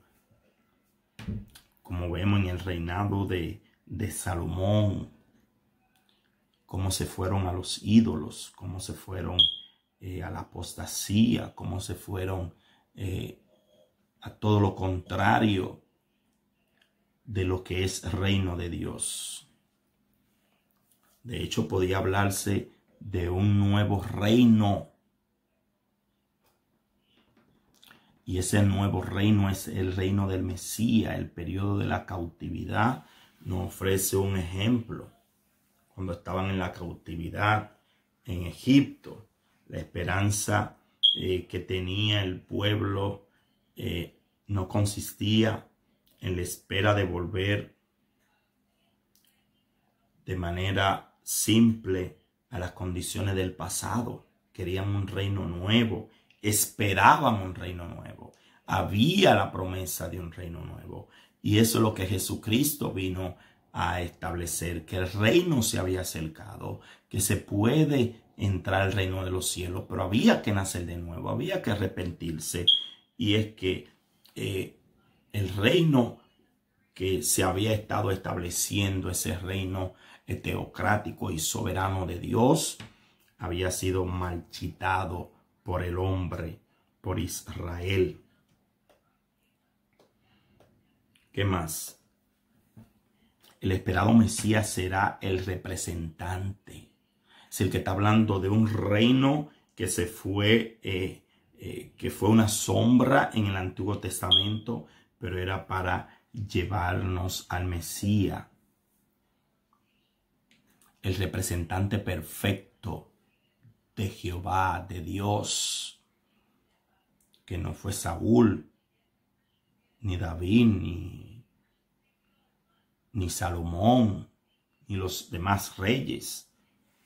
como vemos en el reinado de, Salomón, cómo se fueron a los ídolos, cómo se fueron eh, a la apostasía, cómo se fueron eh, a todo lo contrario de lo que es reino de Dios. De hecho, podía hablarse de un nuevo reino Y ese nuevo reino es el reino del Mesías. El periodo de la cautividad nos ofrece un ejemplo. Cuando estaban en la cautividad en Egipto, la esperanza eh, que tenía el pueblo eh, no consistía en la espera de volver de manera simple a las condiciones del pasado. Querían un reino nuevo esperaban un reino nuevo. Había la promesa de un reino nuevo. Y eso es lo que Jesucristo vino a establecer, que el reino se había acercado, que se puede entrar al reino de los cielos, pero había que nacer de nuevo, había que arrepentirse. Y es que eh, el reino que se había estado estableciendo, ese reino teocrático y soberano de Dios, había sido marchitado por el hombre, por Israel. ¿Qué más? El esperado Mesías será el representante. Es el que está hablando de un reino que se fue, eh, eh, que fue una sombra en el Antiguo Testamento, pero era para llevarnos al Mesías. El representante perfecto de Jehová, de Dios, que no fue Saúl, ni David, ni, Salomón, ni los demás reyes.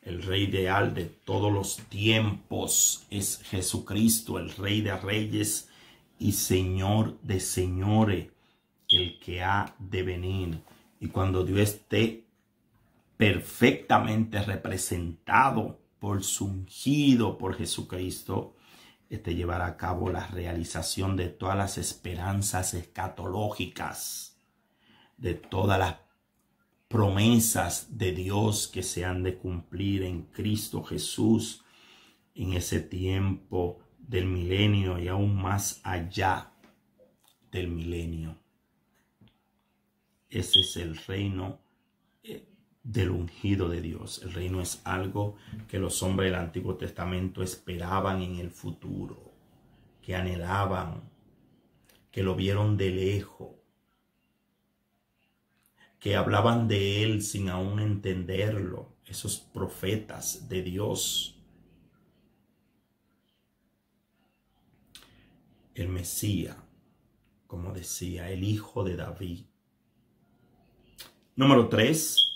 El rey ideal de todos los tiempos es Jesucristo, el rey de reyes y señor de señores, el que ha de venir. Y cuando Dios esté perfectamente representado por su ungido, por Jesucristo, este llevará a cabo la realización de todas las esperanzas escatológicas, de todas las promesas de Dios que se han de cumplir en Cristo Jesús en ese tiempo del milenio y aún más allá del milenio. Ese es el reino eh, del ungido de Dios. El reino es algo que los hombres del Antiguo Testamento esperaban en el futuro, que anhelaban, que lo vieron de lejos, que hablaban de él sin aún entenderlo, esos profetas de Dios. El Mesías, como decía, el hijo de David. Número tres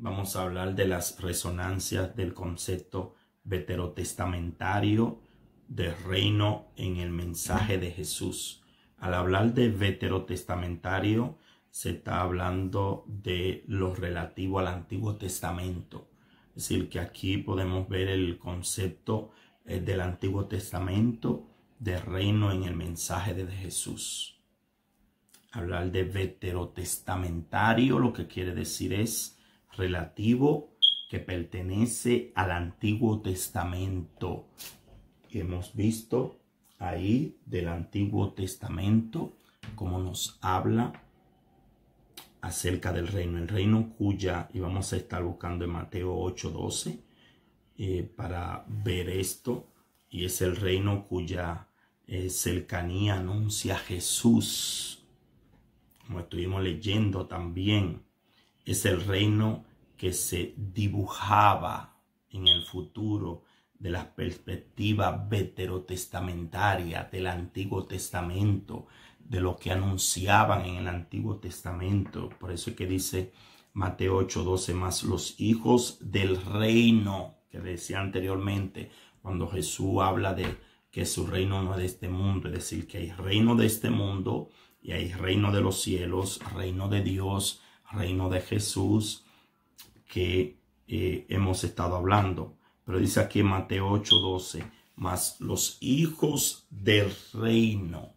vamos a hablar de las resonancias del concepto veterotestamentario de reino en el mensaje de Jesús. Al hablar de veterotestamentario, se está hablando de lo relativo al Antiguo Testamento. Es decir, que aquí podemos ver el concepto eh, del Antiguo Testamento de reino en el mensaje de Jesús. Hablar de veterotestamentario lo que quiere decir es relativo que pertenece al Antiguo Testamento. hemos visto ahí del Antiguo Testamento cómo nos habla acerca del reino, el reino cuya, y vamos a estar buscando en Mateo 8:12 eh, para ver esto, y es el reino cuya eh, cercanía anuncia Jesús, como estuvimos leyendo también, es el reino que se dibujaba en el futuro de la perspectiva veterotestamentaria del Antiguo Testamento, de lo que anunciaban en el Antiguo Testamento. Por eso es que dice Mateo 8:12 más los hijos del reino que decía anteriormente, cuando Jesús habla de que su reino no es de este mundo, es decir, que hay reino de este mundo y hay reino de los cielos, reino de Dios, reino de Jesús que eh, hemos estado hablando. Pero dice aquí en Mateo 8:12, más los hijos del reino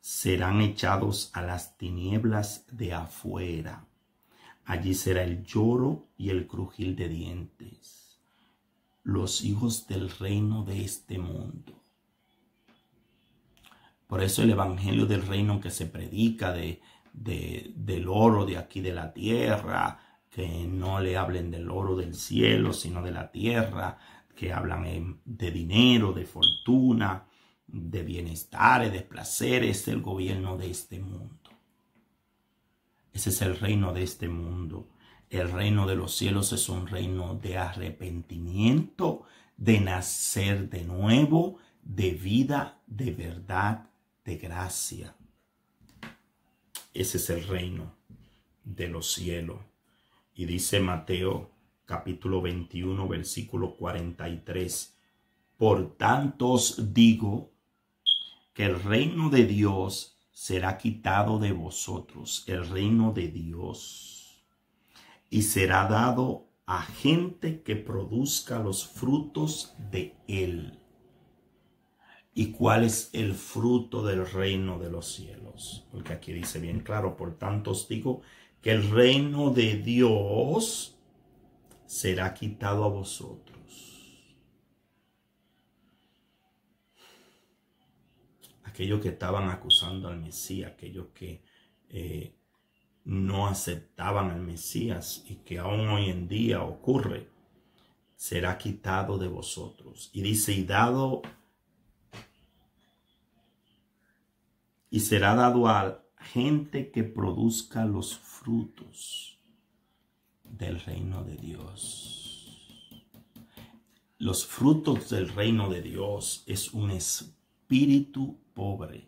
serán echados a las tinieblas de afuera. Allí será el lloro y el crujil de dientes. Los hijos del reino de este mundo. Por eso el evangelio del reino que se predica de, del oro de aquí de la tierra, que no le hablen del oro del cielo, sino de la tierra, que hablan eh, de dinero, de fortuna, de bienestar, de placeres, es el gobierno de este mundo. Ese es el reino de este mundo. El reino de los cielos es un reino de arrepentimiento, de nacer de nuevo, de vida, de verdad, de gracia. Ese es el reino de los cielos. Y dice Mateo capítulo 21 versículo 43. Por tanto os digo que el reino de Dios será quitado de vosotros, el reino de Dios, y será dado a gente que produzca los frutos de él. ¿Y cuál es el fruto del reino de los cielos? Porque aquí dice bien claro, por tanto os digo que el reino de Dios será quitado a vosotros. Aquellos que estaban acusando al Mesías, aquellos que eh, no aceptaban al Mesías y que aún hoy en día ocurre, será quitado de vosotros. Y dice, y dado, y será dado al gente que produzca los frutos del reino de Dios. Los frutos del reino de Dios es un espíritu pobre.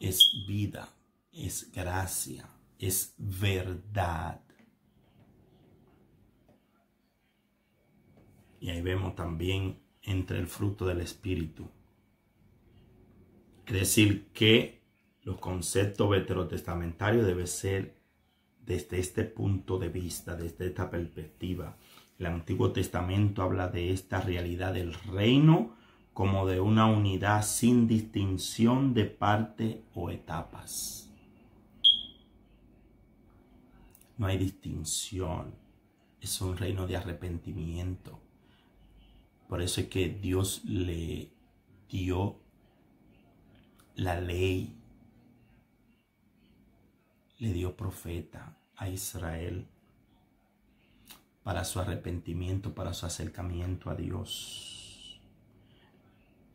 Es vida, es gracia, es verdad. Y ahí vemos también entre el fruto del espíritu. Quiere decir, que los conceptos veterotestamentarios deben ser desde este punto de vista, desde esta perspectiva. El Antiguo Testamento habla de esta realidad del reino como de una unidad sin distinción de parte o etapas. No hay distinción. Es un reino de arrepentimiento. Por eso es que Dios le dio la ley le dio profeta a Israel para su arrepentimiento, para su acercamiento a Dios.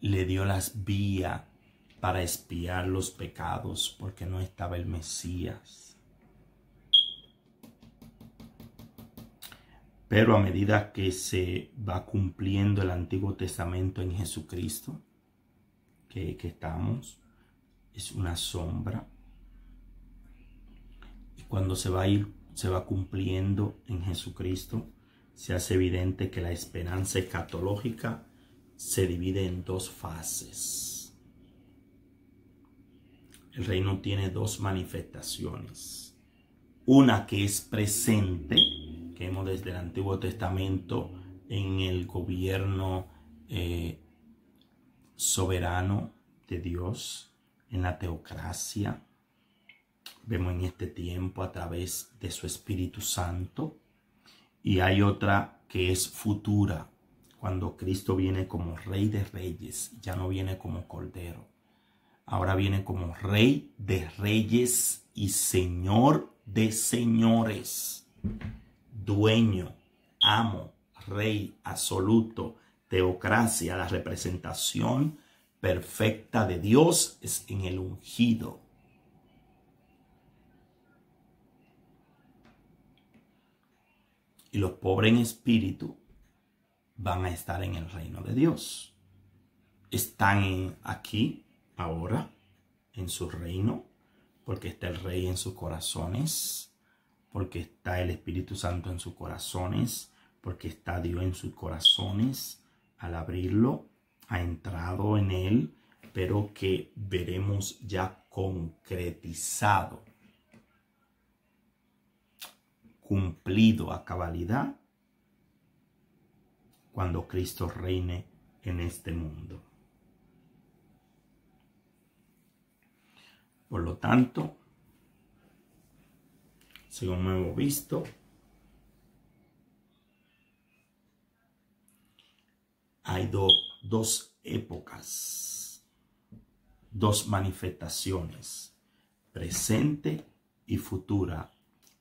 Le dio las vías para espiar los pecados porque no estaba el Mesías. Pero a medida que se va cumpliendo el Antiguo Testamento en Jesucristo, que, que estamos, es una sombra cuando se va, a ir, se va cumpliendo en Jesucristo, se hace evidente que la esperanza escatológica se divide en dos fases. El reino tiene dos manifestaciones. Una que es presente, que vemos desde el Antiguo Testamento en el gobierno eh, soberano de Dios, en la teocracia, Vemos en este tiempo a través de su Espíritu Santo. Y hay otra que es futura, cuando Cristo viene como Rey de Reyes, ya no viene como Cordero. Ahora viene como Rey de Reyes y Señor de Señores. Dueño, amo, Rey absoluto, teocracia, la representación perfecta de Dios es en el ungido. y los pobres en espíritu van a estar en el reino de Dios. Están aquí, ahora, en su reino, porque está el rey en sus corazones, porque está el Espíritu Santo en sus corazones, porque está Dios en sus corazones. Al abrirlo, ha entrado en él, pero que veremos ya concretizado cumplido a cabalidad cuando Cristo reine en este mundo. Por lo tanto, según hemos visto. Hay dos épocas, dos manifestaciones, presente y futura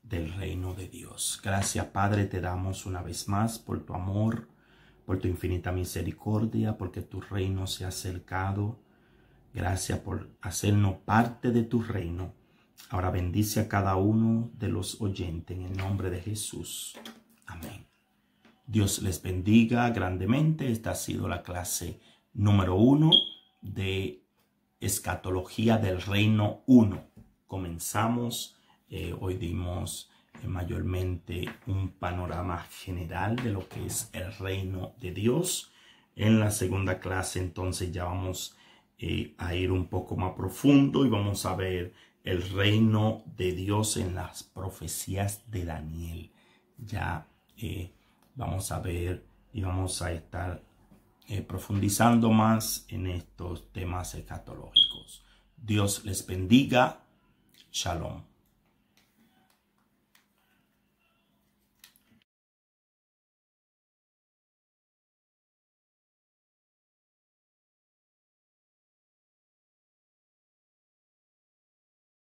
del reino de Dios. Gracias Padre te damos una vez más por tu amor, por tu infinita misericordia, porque tu reino se ha acercado. Gracias por hacernos parte de tu reino. Ahora bendice a cada uno de los oyentes en el nombre de Jesús. Amén. Dios les bendiga grandemente. Esta ha sido la clase número uno de Escatología del Reino 1. Comenzamos eh, hoy dimos eh, mayormente un panorama general de lo que es el reino de Dios. En la segunda clase entonces ya vamos eh, a ir un poco más profundo y vamos a ver el reino de Dios en las profecías de Daniel. Ya vamos a ver y vamos a estar profundizando más en estos temas escatológicos. Dios les bendiga. Shalom.